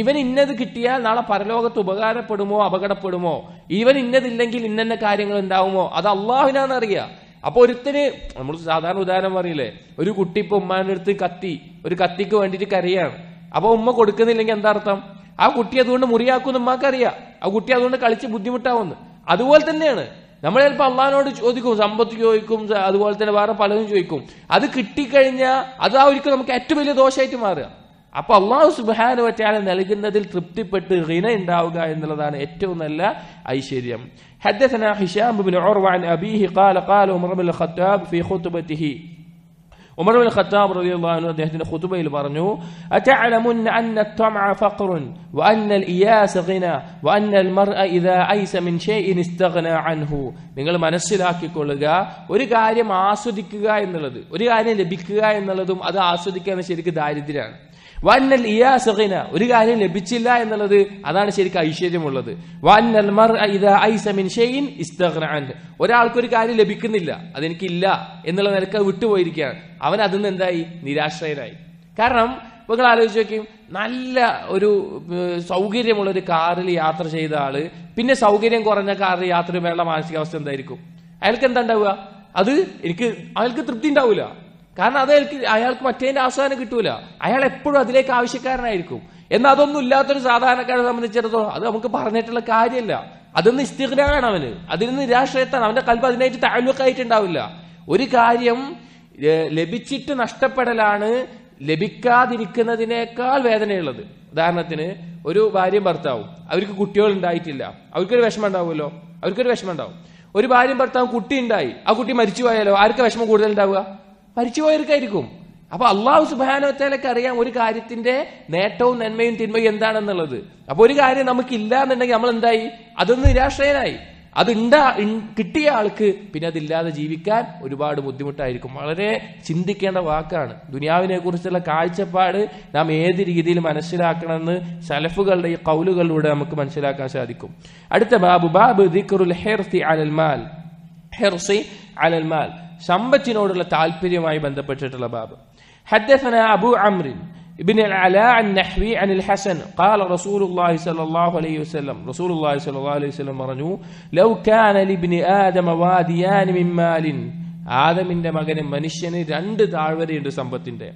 ഇവൻ ഇന്നത് കിട്ടിയാൽ നാളെ പരലോകത്ത് ഉപകാരപ്പെടുമോ അപകടപ്പെടുമോ ഇവൻ ഇന്നതില്ലെങ്കിൽ ഇന്നെ കാര്യങ്ങൾ ഉണ്ടാവുമോ അത് അള്ളാഹുവിനാന്ന് അറിയാ അപ്പൊ ഒരുത്തിന് നമ്മൾ സാധാരണ ഉദാഹരണം പറയില്ലേ ഒരു കുട്ടി ഇപ്പൊ ഉമ്മാന്റെ അടുത്ത് കത്തി ഒരു കത്തിക്ക് വേണ്ടിയിട്ട് കരയാണ് അപ്പൊ ഉമ്മ കൊടുക്കുന്നില്ലെങ്കിൽ എന്താ അർത്ഥം ആ കുട്ടി അതുകൊണ്ട് മുറിയാക്കുമെന്ന് ഉമ്മാക്കറിയാം ആ കുട്ടി അതുകൊണ്ട് കളിച്ച് ബുദ്ധിമുട്ടാവുന്നു അതുപോലെ തന്നെയാണ് നമ്മൾ ചിലപ്പോൾ അള്ളഹാനോട് ചോദിക്കും സമ്പത്ത് ചോദിക്കും അതുപോലെ തന്നെ വേറെ പലതും ചോദിക്കും അത് കിട്ടിക്കഴിഞ്ഞാൽ അത് ആ ഒരിക്കലും നമുക്ക് ഏറ്റവും വലിയ ദോഷമായിട്ട് മാറുക അപ്പൊ അള്ളാഹു സുബാനുവറ്റാല നൽകുന്നതിൽ തൃപ്തിപ്പെട്ട് ഹിന ഉണ്ടാവുക എന്നുള്ളതാണ് ഏറ്റവും നല്ല ഐശ്വര്യം حدثنا هشام بن عروة عن ഖാല قال قال عمر بن الخطاب في خطبته عمر بن الخطاب رضي الله عنه അദ്ദേഹത്തിന്റെ ഖുതുബയിൽ പറഞ്ഞു أتعلمون أن الطمع فقر وأن الإياس غنى وأن المرأة إذا أيس മിൻ ഷൈഇൻ استغنى അൻഹു നിങ്ങൾ മനസ്സിലാക്കിക്കൊള്ളുക ഒരു കാര്യം ആസ്വദിക്കുക എന്നുള്ളത് ഒരു കാര്യം ലഭിക്കുക എന്നുള്ളതും അത് ആസ്വദിക്കുക എന്ന ശരിക്ക് ദാരിദ്ര്യമാണ് വന്നൽ ഇയാസ് ഗിന ഒരു കാര്യം ലഭിച്ചില്ല എന്നുള്ളത് അതാണ് ശരിക്കും ഐശ്വര്യമുള്ളത് വന്നൽ മർ ഐസമിൻ ഷെയ്ൻ ഒരാൾക്ക് ഒരാൾക്കൊരു കാര്യം ലഭിക്കുന്നില്ല അതെനിക്കില്ല എന്നുള്ള നിലക്ക് വിട്ടുപോയിരിക്കുകയാണ് അവൻ അതിൽ നിന്ന് എന്തായി നിരാശ്രയനായി കാരണം നിങ്ങൾ ആലോചിച്ച് നോക്കിയും നല്ല ഒരു സൗകര്യമുള്ള ഒരു കാറിൽ യാത്ര ചെയ്ത ആള് പിന്നെ സൗകര്യം കുറഞ്ഞ കാറിൽ യാത്ര ചെയ്യുമ്പോൾ മാനസികാവസ്ഥ എന്തായിരിക്കും അയാൾക്ക് എന്താ ഉണ്ടാവുക അത് എനിക്ക് അയാൾക്ക് തൃപ്തി ഉണ്ടാവില്ല കാരണം അത് അയാൾക്ക് മറ്റേതിന്റെ ആസ്വാദനം കിട്ടൂല അയാൾ എപ്പോഴും അതിലേക്ക് ആവശ്യക്കാരനായിരിക്കും എന്നാൽ അതൊന്നും ഇല്ലാത്തൊരു സാധാരണക്കാരെ സംബന്ധിച്ചിടത്തോളം അത് നമുക്ക് പറഞ്ഞിട്ടുള്ള കാര്യമല്ല അതൊന്ന് ഇസ്തിഗ്നാണ് അവന് അതിൽ നിന്ന് നിരാശ്രയത്താണ് അവന്റെ കൽപ്പ് അതിനായിട്ട് താഴ്വക്കായിട്ടുണ്ടാവില്ല ഒരു കാര്യം ലഭിച്ചിട്ട് നഷ്ടപ്പെടലാണ് ലഭിക്കാതിരിക്കുന്നതിനേക്കാൾ വേദനയുള്ളത് ഉദാഹരണത്തിന് ഒരു ഭാര്യയും ഭർത്താവും അവർക്ക് കുട്ടികൾ ഉണ്ടായിട്ടില്ല അവർക്കൊരു വിഷമം ഉണ്ടാവുമല്ലോ അവർക്കൊരു വിഷമം ഉണ്ടാവും ഒരു ഭാര്യയും ഭർത്താവും കുട്ടി ഉണ്ടായി ആ കുട്ടി മരിച്ചു പോയാലോ ആർക്ക് വിഷമം കൂടുതൽ ഉണ്ടാവുക മരിച്ചുപോയവർക്കായിരിക്കും അപ്പൊ അള്ളാഹു സുബാനോത്തേലൊക്കെ അറിയാം ഒരു കാര്യത്തിന്റെ നേട്ടവും നന്മയും തിന്മയും എന്താണെന്നുള്ളത് അപ്പൊ ഒരു കാര്യം നമുക്കില്ല എന്നുണ്ടെങ്കിൽ നമ്മൾ എന്തായി അതൊന്ന് നിരാശ്രയനായി അത് ഉണ്ടാ കിട്ടിയ ആൾക്ക് പിന്നെ അതില്ലാതെ ജീവിക്കാൻ ഒരുപാട് ബുദ്ധിമുട്ടായിരിക്കും വളരെ ചിന്തിക്കേണ്ട വാക്കാണ് ദുനിയാവിനെ കുറിച്ചുള്ള കാഴ്ചപ്പാട് നാം ഏത് രീതിയിൽ മനസ്സിലാക്കണമെന്ന് സലഫുകളുടെ ഈ കൗലുകളിലൂടെ നമുക്ക് മനസ്സിലാക്കാൻ സാധിക്കും അടുത്ത ബാബു ബാബ് ദിക്കറുൽ ഹെർസി അലൽമാൽ മാൽ ഹെർസി അലൽ മാൽ സമ്പത്തിനോടുള്ള താല്പര്യവുമായി ബന്ധപ്പെട്ടിട്ടുള്ള ബാബ് حدثنا أبو عمرو بن العلاء النحوي عن الحسن قال رسول الله صلى الله عليه وسلم رسول الله صلى الله عليه وسلم പറഞ്ഞു لو كان لابن آدم واديان من مال ആദമിന്റെ മകന് മനുഷ്യന് രണ്ട് താഴ്വരയുണ്ട് സമ്പത്തിന്റെ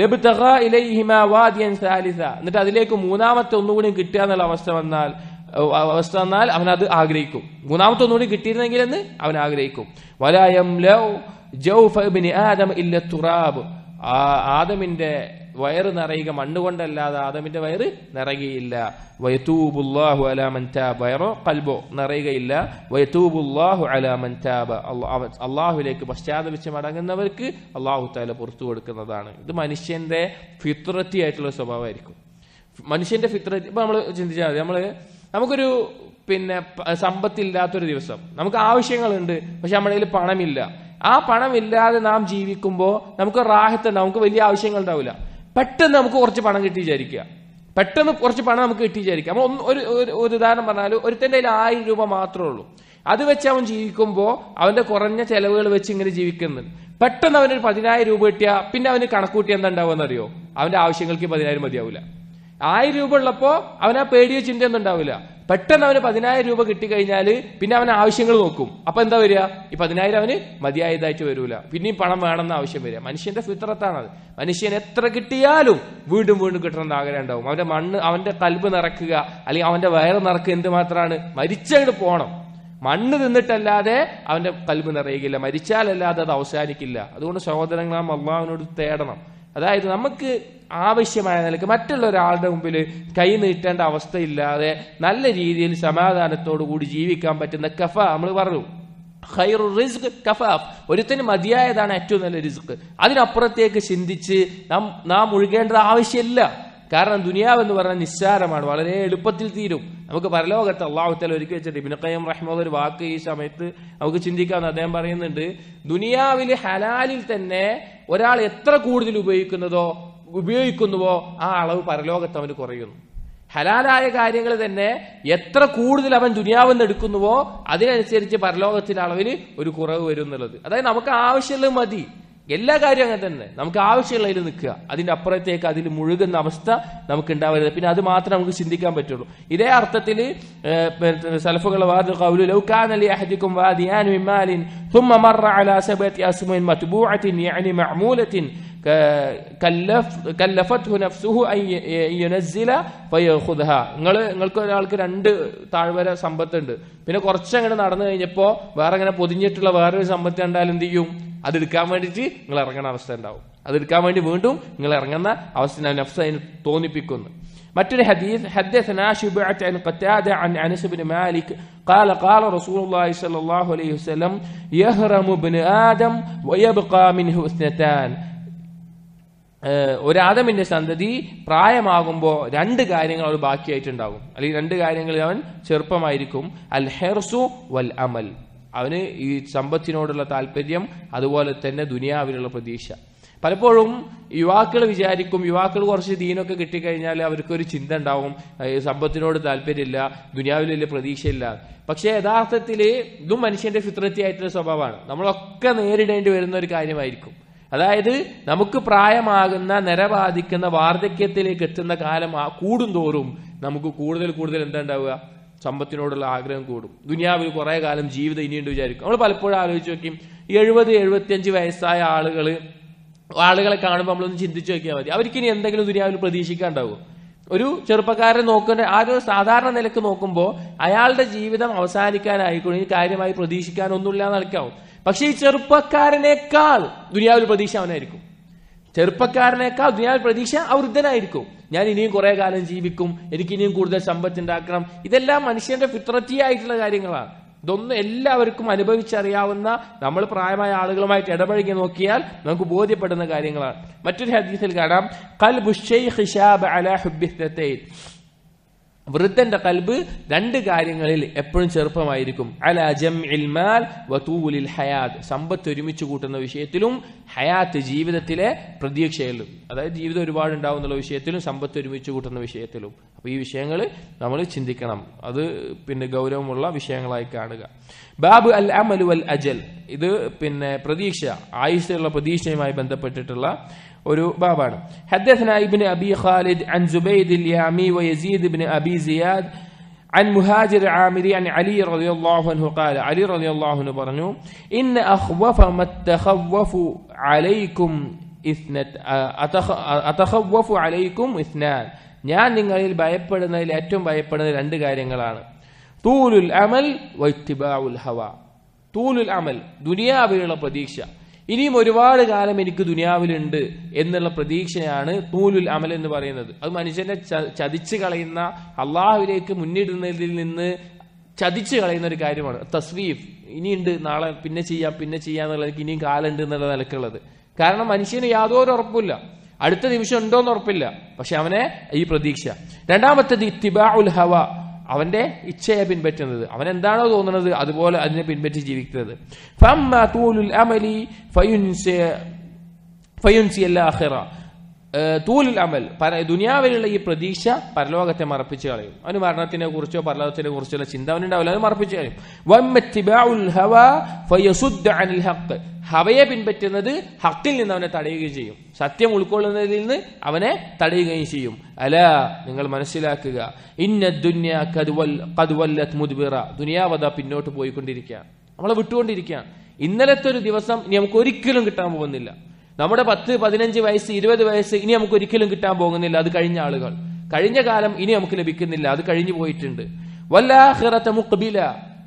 ലബ്തഹ ഇലൈഹിമ വാദിയൻ സാലിസ എന്നിട്ട് അതിലേക്ക് മൂന്നാമത്തെ ഒന്നുകൂടി കിട്ടുക എന്നുള്ള അവസ്ഥ വന്നാൽ അവസ്ഥ വന്നാൽ അവൻ അത് ആഗ്രഹിക്കും മൂന്നാമത്തെ ഒന്നുകൂടി കിട്ടിയിരുന്നെങ്കിൽ എന്ന് അവൻ ആഗ്രഹിക്കും വലായം ആദം ഇല്ല തുറാബ് ആ ആദമിന്റെ വയറ് നിറയുക മണ്ണ് കൊണ്ടല്ലാതെ ആദമിന്റെ വയറ് നിറയുകയില്ല വയത്തൂബുല്ലാഹു അലാമൻതാബ് വയറോ കൽബോ നിറയുകയില്ല വയത്തൂബുല്ലാഹു അലാമൻതാബ് അള്ളാഹുലേക്ക് പശ്ചാത്തപിച്ച് മടങ്ങുന്നവർക്ക് അള്ളാഹു താല പുറത്തു കൊടുക്കുന്നതാണ് ഇത് മനുഷ്യന്റെ ഫിത്രത്തി ആയിട്ടുള്ള സ്വഭാവമായിരിക്കും മനുഷ്യന്റെ ഫിത്രത്തി ഇപ്പൊ നമ്മൾ ചിന്തിച്ചാൽ മതി നമ്മള് നമുക്കൊരു പിന്നെ സമ്പത്തില്ലാത്തൊരു ദിവസം നമുക്ക് ആവശ്യങ്ങളുണ്ട് പക്ഷെ നമ്മുടെ കയ്യിൽ പണമില്ല ആ പണമില്ലാതെ നാം ജീവിക്കുമ്പോൾ നമുക്ക് റാഹത്ത് നമുക്ക് വലിയ ആവശ്യങ്ങൾ ഉണ്ടാവില്ല പെട്ടെന്ന് നമുക്ക് കുറച്ച് പണം കിട്ടി വിചാരിക്കുക പെട്ടെന്ന് കുറച്ച് പണം നമുക്ക് കിട്ടി വിചാരിക്കുക നമ്മൾ ഒരു ഒരു ഉദാഹരണം പറഞ്ഞാൽ ഒരുത്തൻ്റെ കയ്യിൽ ആയിരം രൂപ മാത്രമേ ഉള്ളൂ അത് വെച്ച് അവൻ ജീവിക്കുമ്പോൾ അവന്റെ കുറഞ്ഞ ചെലവുകൾ വെച്ച് ഇങ്ങനെ ജീവിക്കുന്നുണ്ട് പെട്ടെന്ന് അവനൊരു പതിനായിരം രൂപ കിട്ടിയാൽ പിന്നെ അവന് കണക്കൂട്ടി എന്താ ഉണ്ടാവുമെന്ന് അറിയോ അവന്റെ ആവശ്യങ്ങൾക്ക് പതിനായിരം മതിയാവില്ല ആയിരം രൂപ ഉള്ളപ്പോ അവൻ ആ പേടിയോ ചിന്തയൊന്നും ഉണ്ടാവില്ല പെട്ടെന്ന് അവന് പതിനായിരം രൂപ കിട്ടിക്കഴിഞ്ഞാൽ പിന്നെ അവൻ ആവശ്യങ്ങൾ നോക്കും അപ്പൊ എന്താ വരിക ഈ പതിനായിരം അവന് മതിയായതായിട്ട് വരൂല പിന്നെയും പണം വേണമെന്ന ആവശ്യം വരിക മനുഷ്യന്റെ ഫിത്രത്താണത് മനുഷ്യൻ എത്ര കിട്ടിയാലും വീണ്ടും വീണ്ടും എന്ന് ആഗ്രഹം ഉണ്ടാവും അവന്റെ മണ്ണ് അവന്റെ കൽബ് നിറക്കുക അല്ലെങ്കിൽ അവന്റെ വയറ് നിറക്കുക എന്ത് മാത്രമാണ് മരിച്ചങ്ങോട്ട് പോകണം മണ്ണ് തിന്നിട്ടല്ലാതെ അവന്റെ കൽബ് നിറയുകയില്ല മരിച്ചാലല്ലാതെ അത് അവസാനിക്കില്ല അതുകൊണ്ട് സഹോദരങ്ങൾ നാം അള്ളാഹുവിനോട് തേടണം അതായത് നമുക്ക് ആവശ്യമായ നിലക്ക് മറ്റുള്ള ഒരാളുടെ മുമ്പിൽ കൈ നീട്ടേണ്ട അവസ്ഥയില്ലാതെ നല്ല രീതിയിൽ സമാധാനത്തോടു കൂടി ജീവിക്കാൻ പറ്റുന്ന കഫ നമ്മൾ പറഞ്ഞു ഖൈറു റിസ്ക് കഫാഫ് ഒരുത്തിന് മതിയായതാണ് ഏറ്റവും നല്ല റിസ്ക് അതിനപ്പുറത്തേക്ക് ചിന്തിച്ച് നാം നാം ഒഴുകേണ്ടത് ആവശ്യമില്ല കാരണം ദുനിയാവ് എന്ന് പറഞ്ഞാൽ നിസ്സാരമാണ് വളരെ എളുപ്പത്തിൽ തീരും നമുക്ക് പരലോകത്ത് അള്ളാഹുത്തല ഒരുക്കി വെച്ചിട്ട് ഇബിന് കയ്യം റഹ്മോദ് ഒരു വാക്ക് ഈ സമയത്ത് നമുക്ക് ചിന്തിക്കാമെന്ന് അദ്ദേഹം പറയുന്നുണ്ട് ദുനിയാവിൽ ഹലാലിൽ തന്നെ ഒരാൾ എത്ര കൂടുതൽ ഉപയോഗിക്കുന്നതോ ഉപയോഗിക്കുന്നുവോ ആ അളവ് പരലോകത്ത് അവന് കുറയുന്നു ഹലാലായ കാര്യങ്ങൾ തന്നെ എത്ര കൂടുതൽ അവൻ ദുനിയാവിൽ നിന്ന് എടുക്കുന്നുവോ അതിനനുസരിച്ച് പരലോകത്തിന്റെ അളവിൽ ഒരു കുറവ് വരും എന്നുള്ളത് അതായത് നമുക്ക് ആവശ്യമുള്ളത് മതി എല്ലാ കാര്യവും അങ്ങനെ തന്നെ നമുക്ക് ആവശ്യമുള്ളതിൽ നിൽക്കുക അതിന്റെ അപ്പുറത്തേക്ക് അതിൽ മുഴുകുന്ന അവസ്ഥ നമുക്ക് ഉണ്ടാവരുത് പിന്നെ അത് മാത്രമേ നമുക്ക് ചിന്തിക്കാൻ പറ്റുള്ളൂ ഇതേ അർത്ഥത്തിൽ സലഫുകൾ കല്ലഫത്ത് നഫ്സുഹു യുനസില ഫയഹുദ്ഹ നിങ്ങൾ നിങ്ങൾക്ക് ഒരാൾക്ക് രണ്ട് താഴ്വര സമ്പത്തുണ്ട് പിന്നെ കുറച്ച് നടന്നു കഴിഞ്ഞപ്പോ വേറെ ഇങ്ങനെ പൊതിഞ്ഞിട്ടുള്ള വേറൊരു സമ്പത്ത് കണ്ടാൽ എന്ത് ചെയ്യും അതെടുക്കാൻ വേണ്ടിയിട്ട് നിങ്ങൾ ഇറങ്ങുന്ന അവസ്ഥ ഉണ്ടാവും അതെടുക്കാൻ വേണ്ടി വീണ്ടും നിങ്ങൾ ഇറങ്ങുന്ന അവസ്ഥ നഫ്സ് അതിന് തോന്നിപ്പിക്കുന്നു മറ്റൊരു ഹദീസ് ഹദ്ദസ്ന ഷുബഅത്ത് അൻ ഖതാദ അൻ അനസ് ബിൻ മാലിക് قال قال رسول الله صلى الله عليه وسلم يهرم ابن മിൻഹു ويبقى منه اثنتان ഒരാദമിന്റെ സന്തതി പ്രായമാകുമ്പോൾ രണ്ട് കാര്യങ്ങൾ അവർ ബാക്കിയായിട്ടുണ്ടാകും അല്ലെങ്കിൽ രണ്ട് കാര്യങ്ങളിൽ അവൻ ചെറുപ്പമായിരിക്കും അൽ ഹെർസു വൽ അമൽ അവന് ഈ സമ്പത്തിനോടുള്ള താല്പര്യം അതുപോലെ തന്നെ ദുനിയാവിലുള്ള പ്രതീക്ഷ പലപ്പോഴും യുവാക്കൾ വിചാരിക്കും യുവാക്കൾ കുറച്ച് ദീനൊക്കെ കിട്ടിക്കഴിഞ്ഞാൽ അവർക്കൊരു ചിന്ത ഉണ്ടാവും സമ്പത്തിനോട് താല്പര്യമില്ല ദുനിയാവിൽ വലിയ പ്രതീക്ഷയില്ല പക്ഷേ യഥാർത്ഥത്തിൽ ഇതും മനുഷ്യന്റെ ആയിട്ടുള്ള സ്വഭാവമാണ് നമ്മളൊക്കെ നേരിടേണ്ടി വരുന്ന ഒരു കാര്യമായിരിക്കും അതായത് നമുക്ക് പ്രായമാകുന്ന നിരബാധിക്കുന്ന വാർദ്ധക്യത്തിലേക്ക് എത്തുന്ന കാലം കൂടുന്തോറും നമുക്ക് കൂടുതൽ കൂടുതൽ എന്താ ഉണ്ടാവുക സമ്പത്തിനോടുള്ള ആഗ്രഹം കൂടും ദുനിയാവിൽ കുറേ കാലം ജീവിതം ഇനിയുണ്ട് വിചാരിക്കും നമ്മൾ പലപ്പോഴും ആലോചിച്ച് നോക്കി എഴുപത് എഴുപത്തിയഞ്ച് വയസ്സായ ആളുകൾ ആളുകളെ കാണുമ്പോൾ നമ്മളൊന്ന് ചിന്തിച്ചു നോക്കിയാൽ മതി അവർക്കിനി എന്തെങ്കിലും ദുനിയാവിൽ പ്രതീക്ഷിക്കാണ്ടാവും ഒരു ചെറുപ്പക്കാരെ നോക്കുന്ന ആ ഒരു സാധാരണ നിലക്ക് നോക്കുമ്പോൾ അയാളുടെ ജീവിതം അവസാനിക്കാനായിക്കോളും ഇനി കാര്യമായി പ്രതീക്ഷിക്കാനൊന്നുമില്ല നിൽക്കാവും പക്ഷേ ഈ ചെറുപ്പക്കാരനേക്കാൾ ദുനിയാവിൽ പ്രതീക്ഷ അവനായിരിക്കും ചെറുപ്പക്കാരനേക്കാൾ ദുനിയാവിൽ പ്രതീക്ഷ ആ വൃദ്ധനായിരിക്കും ഞാൻ ഇനിയും കുറെ കാലം ജീവിക്കും എനിക്ക് ഇനിയും കൂടുതൽ ഉണ്ടാക്കണം ഇതെല്ലാം മനുഷ്യന്റെ ഫിത്രത്തിയായിട്ടുള്ള കാര്യങ്ങളാണ് ഇതൊന്നും എല്ലാവർക്കും അനുഭവിച്ചറിയാവുന്ന നമ്മൾ പ്രായമായ ആളുകളുമായിട്ട് ഇടപഴകി നോക്കിയാൽ നമുക്ക് ബോധ്യപ്പെടുന്ന കാര്യങ്ങളാണ് മറ്റൊരു ഹദീസിൽ കാണാം കൽ ബുഷ് ഹിഷാബ് അല വൃദ്ധന്റെ കൽബ് രണ്ട് കാര്യങ്ങളിൽ എപ്പോഴും ചെറുപ്പമായിരിക്കും അല ജം ഇൽമാൽ വതൂലിൽ ഹയാത്ത് സമ്പത്ത് ഒരുമിച്ച് കൂട്ടുന്ന വിഷയത്തിലും ഹയാത്ത് ജീവിതത്തിലെ പ്രതീക്ഷയിലും അതായത് ജീവിതം ഒരുപാട് ഉണ്ടാവുന്നുള്ള വിഷയത്തിലും സമ്പത്ത് ഒരുമിച്ച് കൂട്ടുന്ന വിഷയത്തിലും അപ്പൊ ഈ വിഷയങ്ങൾ നമ്മൾ ചിന്തിക്കണം അത് പിന്നെ ഗൗരവമുള്ള വിഷയങ്ങളായി കാണുക ബാബ് അൽ അമലു വൽ അജൽ ഇത് പിന്നെ പ്രതീക്ഷ ആയുസ്സുള്ള പ്രതീക്ഷയുമായി ബന്ധപ്പെട്ടിട്ടുള്ള ഒരു ബാബാണ് ഹദ്ദസന ഇബ്ൻ അബി ഖാലിദ് അൻ ജുബൈദ് യാമി വയസീദ് ഇബ്ൻ അബി സിയാദ് عن مهاجر عامري عن علي رضي الله عنه قال علي رضي الله عنه برنو إن أخوف ما التخوف عليكم ഇസ്നത് അതഹവഫു അലൈക്കും ഇസ്നാൻ ഞാൻ നിങ്ങളിൽ ഭയപ്പെടുന്നതിൽ ഏറ്റവും ഭയപ്പെടുന്ന രണ്ട് കാര്യങ്ങളാണ് തൂലുൽ അമൽ വൈറ്റിബാഉൽ ഹവ തൂലുൽ അമൽ ദുനിയാവിലുള്ള പ്രതീക്ഷ ഇനിയും ഒരുപാട് കാലം എനിക്ക് ദുനിയാവിലുണ്ട് എന്നുള്ള പ്രതീക്ഷയാണ് തൂലുൽ അമൽ എന്ന് പറയുന്നത് അത് മനുഷ്യനെ ചതിച്ചു കളയുന്ന അള്ളാഹുവിലേക്ക് മുന്നിടുന്നതിൽ നിന്ന് ചതിച്ചു കളയുന്ന ഒരു കാര്യമാണ് തസ്വീഫ് ഇനിയുണ്ട് നാളെ പിന്നെ ചെയ്യാം പിന്നെ ചെയ്യാം എന്നുള്ളത് ഇനിയും കാലുണ്ട് എന്നുള്ള നിലക്കുള്ളത് കാരണം മനുഷ്യന് യാതൊരു ഉറപ്പില്ല അടുത്ത നിമിഷം ഉണ്ടോ എന്ന് ഉറപ്പില്ല പക്ഷെ അവനെ ഈ പ്രതീക്ഷ രണ്ടാമത്തത് ഇത്തിബാ ഉൽ ഹവ അവന്റെ ഇച്ഛയെ പിൻപറ്റുന്നത് അവൻ എന്താണോ തോന്നുന്നത് അതുപോലെ അതിനെ പിൻപറ്റി ജീവിക്കുന്നത് ഫയുൻസിയല്ല അഖിറ തൂലിൽ അമൽ ദുനിയാവിലുള്ള ഈ പ്രതീക്ഷ പരലോകത്തെ മറപ്പിച്ച് കളയും അവന് മരണത്തിനെ കുറിച്ചോ പരലോകത്തിനെ കുറിച്ചോ ചിന്ത അവനുണ്ടാവില്ല അത് മറപ്പിച്ച് കളയും ഹവയെ പിൻപറ്റുന്നത് ഹക്കിൽ നിന്ന് അവനെ തടയുകയും ചെയ്യും സത്യം ഉൾക്കൊള്ളുന്നതിൽ നിന്ന് അവനെ തടയുകയും ചെയ്യും അല നിങ്ങൾ മനസ്സിലാക്കുക ഇന്ന ദുന്യ കതുവല്ലത് മുദ്ബിറ ദുനിയാവത പിന്നോട്ട് പോയിക്കൊണ്ടിരിക്കുക നമ്മളെ വിട്ടുകൊണ്ടിരിക്കുക ഇന്നലത്തെ ഒരു ദിവസം ഇനി നമുക്ക് ഒരിക്കലും കിട്ടാൻ പോകുന്നില്ല നമ്മുടെ പത്ത് പതിനഞ്ച് വയസ്സ് ഇരുപത് വയസ്സ് ഇനി നമുക്ക് ഒരിക്കലും കിട്ടാൻ പോകുന്നില്ല അത് കഴിഞ്ഞ ആളുകൾ കഴിഞ്ഞ കാലം ഇനി നമുക്ക് ലഭിക്കുന്നില്ല അത് കഴിഞ്ഞു പോയിട്ടുണ്ട് വല്ലാഹിറത്തെ മുക്കബില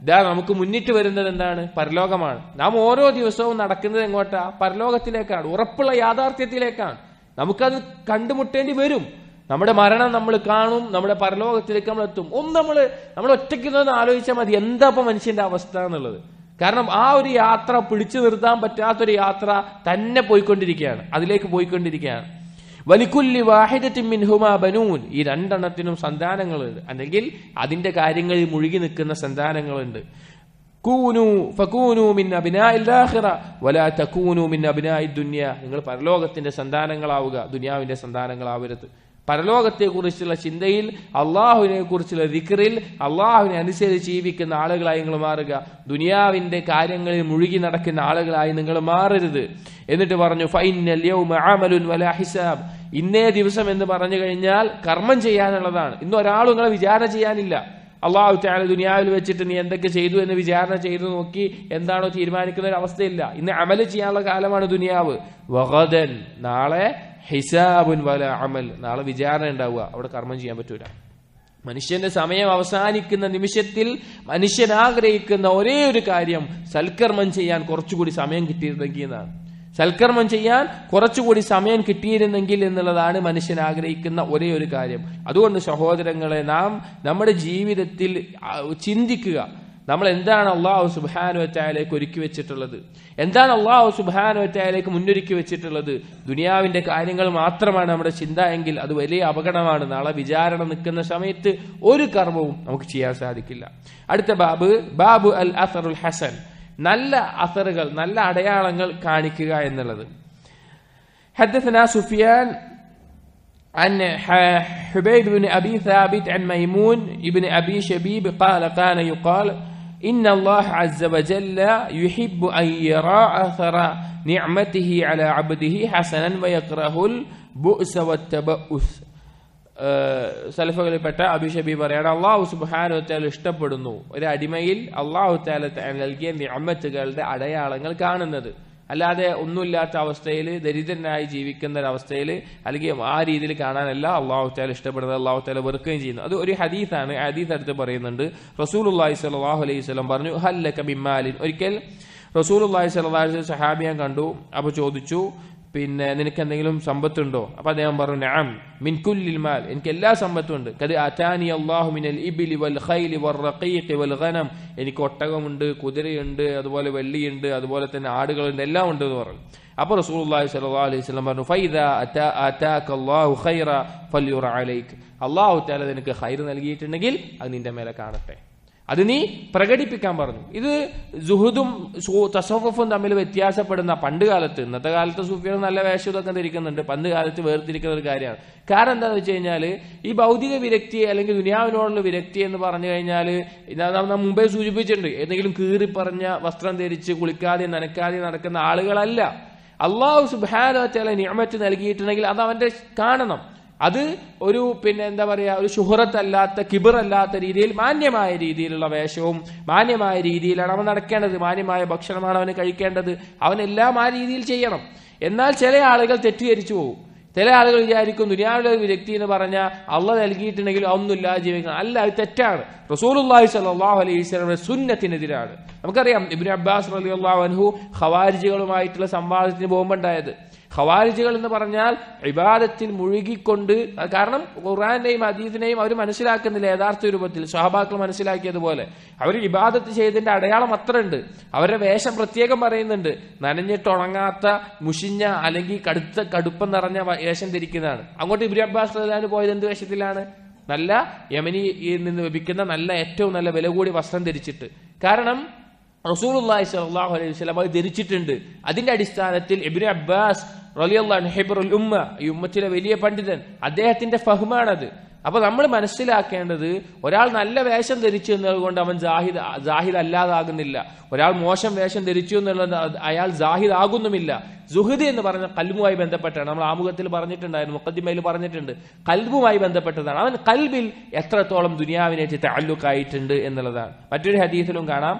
ഇതാ നമുക്ക് മുന്നിട്ട് വരുന്നത് എന്താണ് പരലോകമാണ് നാം ഓരോ ദിവസവും നടക്കുന്നത് എങ്ങോട്ടാ പരലോകത്തിലേക്കാണ് ഉറപ്പുള്ള യാഥാർത്ഥ്യത്തിലേക്കാണ് നമുക്കത് കണ്ടുമുട്ടേണ്ടി വരും നമ്മുടെ മരണം നമ്മൾ കാണും നമ്മുടെ പരലോകത്തിലേക്ക് നമ്മൾ എത്തും ഒന്ന് നമ്മൾ നമ്മൾ ഒറ്റയ്ക്കുന്നതെന്ന് ആലോചിച്ചാൽ മതി എന്താ ഇപ്പൊ മനുഷ്യന്റെ അവസ്ഥ എന്നുള്ളത് കാരണം ആ ഒരു യാത്ര പിടിച്ചു നിർത്താൻ പറ്റാത്തൊരു യാത്ര തന്നെ പോയിക്കൊണ്ടിരിക്കുകയാണ് അതിലേക്ക് പോയിക്കൊണ്ടിരിക്കുകയാണ് വലിക്കുല്ലി വാഹിദത്തിൻ മിൻഹുമാ ബനൂൻ ഈ രണ്ടെണ്ണത്തിനും സന്താനങ്ങളുണ്ട് അല്ലെങ്കിൽ അതിന്റെ കാര്യങ്ങളിൽ മുഴുകി നിൽക്കുന്ന സന്താനങ്ങളുണ്ട് കൂനു ഫകൂനു മിൻ അബിനായി വലാ തക്കൂനു മിൻ അബിനായി ദുന്യ നിങ്ങൾ പരലോകത്തിന്റെ സന്താനങ്ങളാവുക ദുനിയാവിന്റെ സന്താനങ്ങളാവരുത് പരലോകത്തെക്കുറിച്ചുള്ള ചിന്തയിൽ അള്ളാഹുവിനെ കുറിച്ചുള്ള ദിക്റിൽ അള്ളാഹുവിനെ അനുസരിച്ച് ജീവിക്കുന്ന ആളുകളായി നിങ്ങൾ മാറുക ദുനിയാവിന്റെ കാര്യങ്ങളിൽ മുഴുകി നടക്കുന്ന ആളുകളായി നിങ്ങൾ മാറരുത് എന്നിട്ട് പറഞ്ഞു ഫൈനൽ ഹിസാബ് ഇന്നേ ദിവസം എന്ന് പറഞ്ഞു കഴിഞ്ഞാൽ കർമ്മം ചെയ്യാനുള്ളതാണ് ഇന്ന് ഒരാൾ നിങ്ങളെ വിചാരണ ചെയ്യാനില്ല അള്ളാഹു ചാല ദുനിയാവിൽ വെച്ചിട്ട് നീ എന്തൊക്കെ ചെയ്തു എന്ന് വിചാരണ ചെയ്തു നോക്കി എന്താണോ തീരുമാനിക്കുന്ന ഒരു അവസ്ഥയില്ല ഇന്ന് അമല് ചെയ്യാനുള്ള കാലമാണ് ദുനിയാവ് വഹദൻ നാളെ ഹിസാബുൻ വല അമൽ നാളെ വിചാരണ ഉണ്ടാവുക അവിടെ കർമ്മം ചെയ്യാൻ പറ്റൂല മനുഷ്യന്റെ സമയം അവസാനിക്കുന്ന നിമിഷത്തിൽ മനുഷ്യൻ ആഗ്രഹിക്കുന്ന ഒരേ ഒരു കാര്യം സൽക്കർമ്മം ചെയ്യാൻ കുറച്ചുകൂടി സമയം കിട്ടിയിരുന്നെങ്കിൽ എന്നാണ് സൽക്കർമ്മം ചെയ്യാൻ കുറച്ചുകൂടി സമയം കിട്ടിയിരുന്നെങ്കിൽ എന്നുള്ളതാണ് മനുഷ്യൻ ആഗ്രഹിക്കുന്ന ഒരേ ഒരു കാര്യം അതുകൊണ്ട് സഹോദരങ്ങളെ നാം നമ്മുടെ ജീവിതത്തിൽ ചിന്തിക്കുക നമ്മൾ എന്താണ് അള്ളാഹു സുബാനു വറ്റായാലേക്ക് ഒരുക്കി വെച്ചിട്ടുള്ളത് എന്താണ് അള്ളാഹു സുബാനു വറ്റായാലേക്ക് മുന്നൊരുക്കി വെച്ചിട്ടുള്ളത് ദുനിയാവിന്റെ കാര്യങ്ങൾ മാത്രമാണ് നമ്മുടെ ചിന്ത എങ്കിൽ അത് വലിയ അപകടമാണ് നാളെ വിചാരണ നിൽക്കുന്ന സമയത്ത് ഒരു കർമ്മവും നമുക്ക് ചെയ്യാൻ സാധിക്കില്ല അടുത്ത ബാബ് ബാബു അൽ അസറുൽ ഹസൻ നല്ല അസറുകൾ നല്ല അടയാളങ്ങൾ കാണിക്കുക എന്നുള്ളത് حدثنا സുഫിയാൻ عن حبيب بن أبي ثابت عن ميمون بن أبي شبيب قال كان يقال إن الله عز وجل يحب أن يرى أثر نعمته على عبده حسنا ويكره البؤس والتبؤس സലഫുകളിൽപ്പെട്ട അബിഷബി പറയാണ് അള്ളാഹു സുബാനു താല ഇഷ്ടപ്പെടുന്നു ഒരു അടിമയിൽ അള്ളാഹു താല നൽകിയ നിയമത്തുകളുടെ അടയാളങ്ങൾ കാണുന്നത് അല്ലാതെ ഒന്നുമില്ലാത്ത അവസ്ഥയിൽ ദരിദ്രനായി ജീവിക്കുന്ന ഒരവസ്ഥയിൽ അല്ലെങ്കിൽ ആ രീതിയിൽ കാണാനല്ല താല ഇഷ്ടപ്പെടുന്നത് താല വെറുക്കുകയും ചെയ്യുന്നു അത് ഒരു ഹദീസാണ് ഹദീസ് അടുത്ത് പറയുന്നുണ്ട് റസൂൽ അള്ളാഹി അലൈഹി സ്വലം പറഞ്ഞു ഹല്ലക്ക ബിമാലിൻ ഒരിക്കൽ റസൂൽ അള്ളാഹി സ്വലാഹു സഹാബിയാൻ കണ്ടു അപ്പോൾ ചോദിച്ചു പിന്നെ നിനക്ക് എന്തെങ്കിലും സമ്പത്തുണ്ടോ അപ്പൊ അദ്ദേഹം പറഞ്ഞു മിൻ കുല്ലിൽ മാൽ എനിക്ക് എല്ലാ സമ്പത്തും ഉണ്ട് കത് അറ്റാനി അള്ളാഹു മിനൽ ഇബിലി വൽ ഖൈലി വൽ റഖീഖി വൽ ഖനം എനിക്ക് ഒട്ടകമുണ്ട് കുതിരയുണ്ട് അതുപോലെ വെള്ളിയുണ്ട് അതുപോലെ തന്നെ ആടുകളുണ്ട് എല്ലാം ഉണ്ട് എന്ന് പറഞ്ഞു അപ്പോൾ റസൂലുള്ളാഹി സ്വല്ലല്ലാഹു അലൈഹി വസല്ലം പറഞ്ഞു ഫൈദാ അതാ അതാക അല്ലാഹു ഖൈറ ഫൽയുറ അലൈക് അല്ലാഹു തആല നിനക്ക് ഖൈർ നൽകിയിട്ടുണ്ടെങ്കിൽ അത് നിന്റെ മേലെ കാണട്ടെ അത് നീ പ്രകടിപ്പിക്കാൻ പറഞ്ഞു ഇത് ജുഹുദും തസോഫും തമ്മിൽ വ്യത്യാസപ്പെടുന്ന പണ്ട് കാലത്ത് ഇന്നത്തെ കാലത്ത് സൂഫികൾ നല്ല വേഷം ഇതൊക്കെ ധരിക്കുന്നുണ്ട് പണ്ട് കാലത്ത് വേർതിരിക്കുന്ന ഒരു കാര്യമാണ് കാരണം എന്താണെന്ന് വെച്ച് കഴിഞ്ഞാൽ ഈ ഭൗതിക വിരക്തി അല്ലെങ്കിൽ ദുനിയാവിനോടുള്ള വിരക്തി എന്ന് പറഞ്ഞു കഴിഞ്ഞാൽ നാം മുമ്പേ സൂചിപ്പിച്ചിട്ടുണ്ട് ഏതെങ്കിലും കീറി പറഞ്ഞ വസ്ത്രം ധരിച്ച് കുളിക്കാതെ നനക്കാതെ നടക്കുന്ന ആളുകളല്ല അള്ളാഹു സുബാനോ ചില നിയമത്ത് നൽകിയിട്ടുണ്ടെങ്കിൽ അത് അവന്റെ കാണണം അത് ഒരു പിന്നെ എന്താ പറയുക ഒരു ഷുഹറത്തല്ലാത്ത കിബിറല്ലാത്ത രീതിയിൽ മാന്യമായ രീതിയിലുള്ള വേഷവും മാന്യമായ രീതിയിലാണ് അവൻ നടക്കേണ്ടത് മാന്യമായ ഭക്ഷണമാണ് അവന് കഴിക്കേണ്ടത് അവനെല്ലാം ആ രീതിയിൽ ചെയ്യണം എന്നാൽ ചില ആളുകൾ തെറ്റിദ്ധരിച്ചു പോകും ചില ആളുകൾ വിചാരിക്കും ദുനിയാവിലെ ഒരു വ്യക്തി എന്ന് പറഞ്ഞാൽ അള്ള നൽകിയിട്ടുണ്ടെങ്കിൽ ഒന്നുമില്ല ജീവിക്കണം അല്ല അത് തെറ്റാണ് റസൂലുല്ലാഹി സല്ലാഹു അലൈഹി സുന്നത്തിനെതിരാണ് നമുക്കറിയാം ഇബിൻ അബ്ബാസ് അലി അള്ളാഹു അൻഹു ഖവാരിജികളുമായിട്ടുള്ള സംവാദത്തിന് പോകുമ്പോണ്ടായത് ഖവാരിജുകൾ എന്ന് പറഞ്ഞാൽ ഇബാദത്തിൽ മുഴുകിക്കൊണ്ട് കാരണം ഖുർആാനെയും അതീതിനെയും അവർ മനസ്സിലാക്കുന്നില്ല യഥാർത്ഥ രൂപത്തിൽ സ്വഹബാക്കൾ മനസ്സിലാക്കിയതുപോലെ അവർ ഇബാദത്ത് ചെയ്തതിന്റെ അടയാളം അത്ര ഉണ്ട് അവരുടെ വേഷം പ്രത്യേകം പറയുന്നുണ്ട് നനഞ്ഞിട്ട് ഉണങ്ങാത്ത മുഷിഞ്ഞ അല്ലെങ്കിൽ കടുത്ത കടുപ്പം നിറഞ്ഞ വേഷം ധരിക്കുന്നതാണ് അങ്ങോട്ട് ഇബ്രി അബ്ബാസ് പോയത് എന്ത് വേഷത്തിലാണ് നല്ല യമനിയിൽ നിന്ന് ലഭിക്കുന്ന നല്ല ഏറ്റവും നല്ല വില കൂടി വസ്ത്രം ധരിച്ചിട്ട് കാരണം റസൂലുല്ലാഹി സ്വല്ലല്ലാഹു അലൈഹി വസ്ലാം അത് ധരിച്ചിട്ടുണ്ട് അതിന്റെ അടിസ്ഥാനത്തിൽ എബിൻ അബ്ബാസ് റലിയല്ലാഹിബറുൽ ഉമ്മ ഈ ഉമ്മത്തിലെ വലിയ പണ്ഡിതൻ അദ്ദേഹത്തിന്റെ ഫഹ്മാണത് അപ്പൊ നമ്മൾ മനസ്സിലാക്കേണ്ടത് ഒരാൾ നല്ല വേഷം ധരിച്ചു എന്നതുകൊണ്ട് അവൻ ജാഹിദ് ജാഹിദ് അല്ലാതാകുന്നില്ല ഒരാൾ മോശം വേഷം ധരിച്ചു എന്നുള്ളത് അയാൾ ജാഹിദ് ആകുന്നുമില്ല ജുഹദി എന്ന് പറഞ്ഞ കൽബുമായി ബന്ധപ്പെട്ടാണ് നമ്മൾ ആമുഖത്തിൽ പറഞ്ഞിട്ടുണ്ടായിരുന്നു മുക്കദ്മയിൽ പറഞ്ഞിട്ടുണ്ട് കൽബുമായി ബന്ധപ്പെട്ടതാണ് അവൻ കൽബിൽ എത്രത്തോളം ദുനിയാവിനേറ്റ് താലൂക്കായിട്ടുണ്ട് എന്നുള്ളതാണ് മറ്റൊരു ഹദീസിലും കാണാം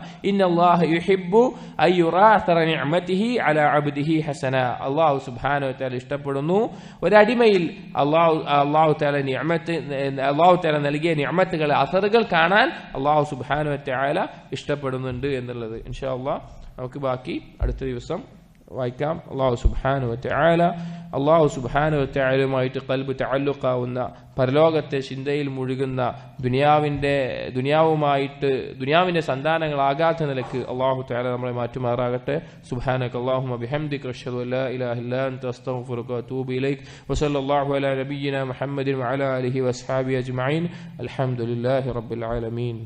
ഹസന അള്ളാഹു സുബാനോ താല ഇഷ്ടപ്പെടുന്നു ഒരടിമയിൽ അള്ളാഹു അള്ളാഹു താല നിയമത്ത് അള്ളാഹു താല നൽകിയ നിയമത്തുകൾ അസറുകൾ കാണാൻ അള്ളാഹു സുബാനോ താല ഇഷ്ടപ്പെടുന്നുണ്ട് എന്നുള്ളത് ഇൻഷാ അള്ളാഹ് നമുക്ക് ബാക്കി അടുത്ത ദിവസം വായിക്കാം അള്ളാഹു സുബാനു ചായാല അള്ളാഹു സുബാനു ചായാലുമായിട്ട് കൽബ് തഅല്ലുഖാവുന്ന പരലോകത്തെ ചിന്തയിൽ മുഴുകുന്ന ദുനിയാവിൻ്റെ ദുനിയാവുമായിട്ട് ദുനിയാവിൻ്റെ സന്താനങ്ങൾ ആകാത്ത നിലക്ക് അള്ളാഹു ചായാല നമ്മളെ മാറ്റുമാറാകട്ടെ സുബാനക്ക് അള്ളാഹു അബിഹംദി അഷ്ഹദു അല്ലാ ഇലാഹ ഇല്ലാ അൻത അസ്തഗ്ഫിറുക വസല്ലല്ലാഹു അലാ മുഹമ്മദിൻ വഅലാ വസ്ഹാബിഹി അജ്മഈൻ അൽഹംദുലില്ലാഹി റബ്ബിൽ ആലമീൻ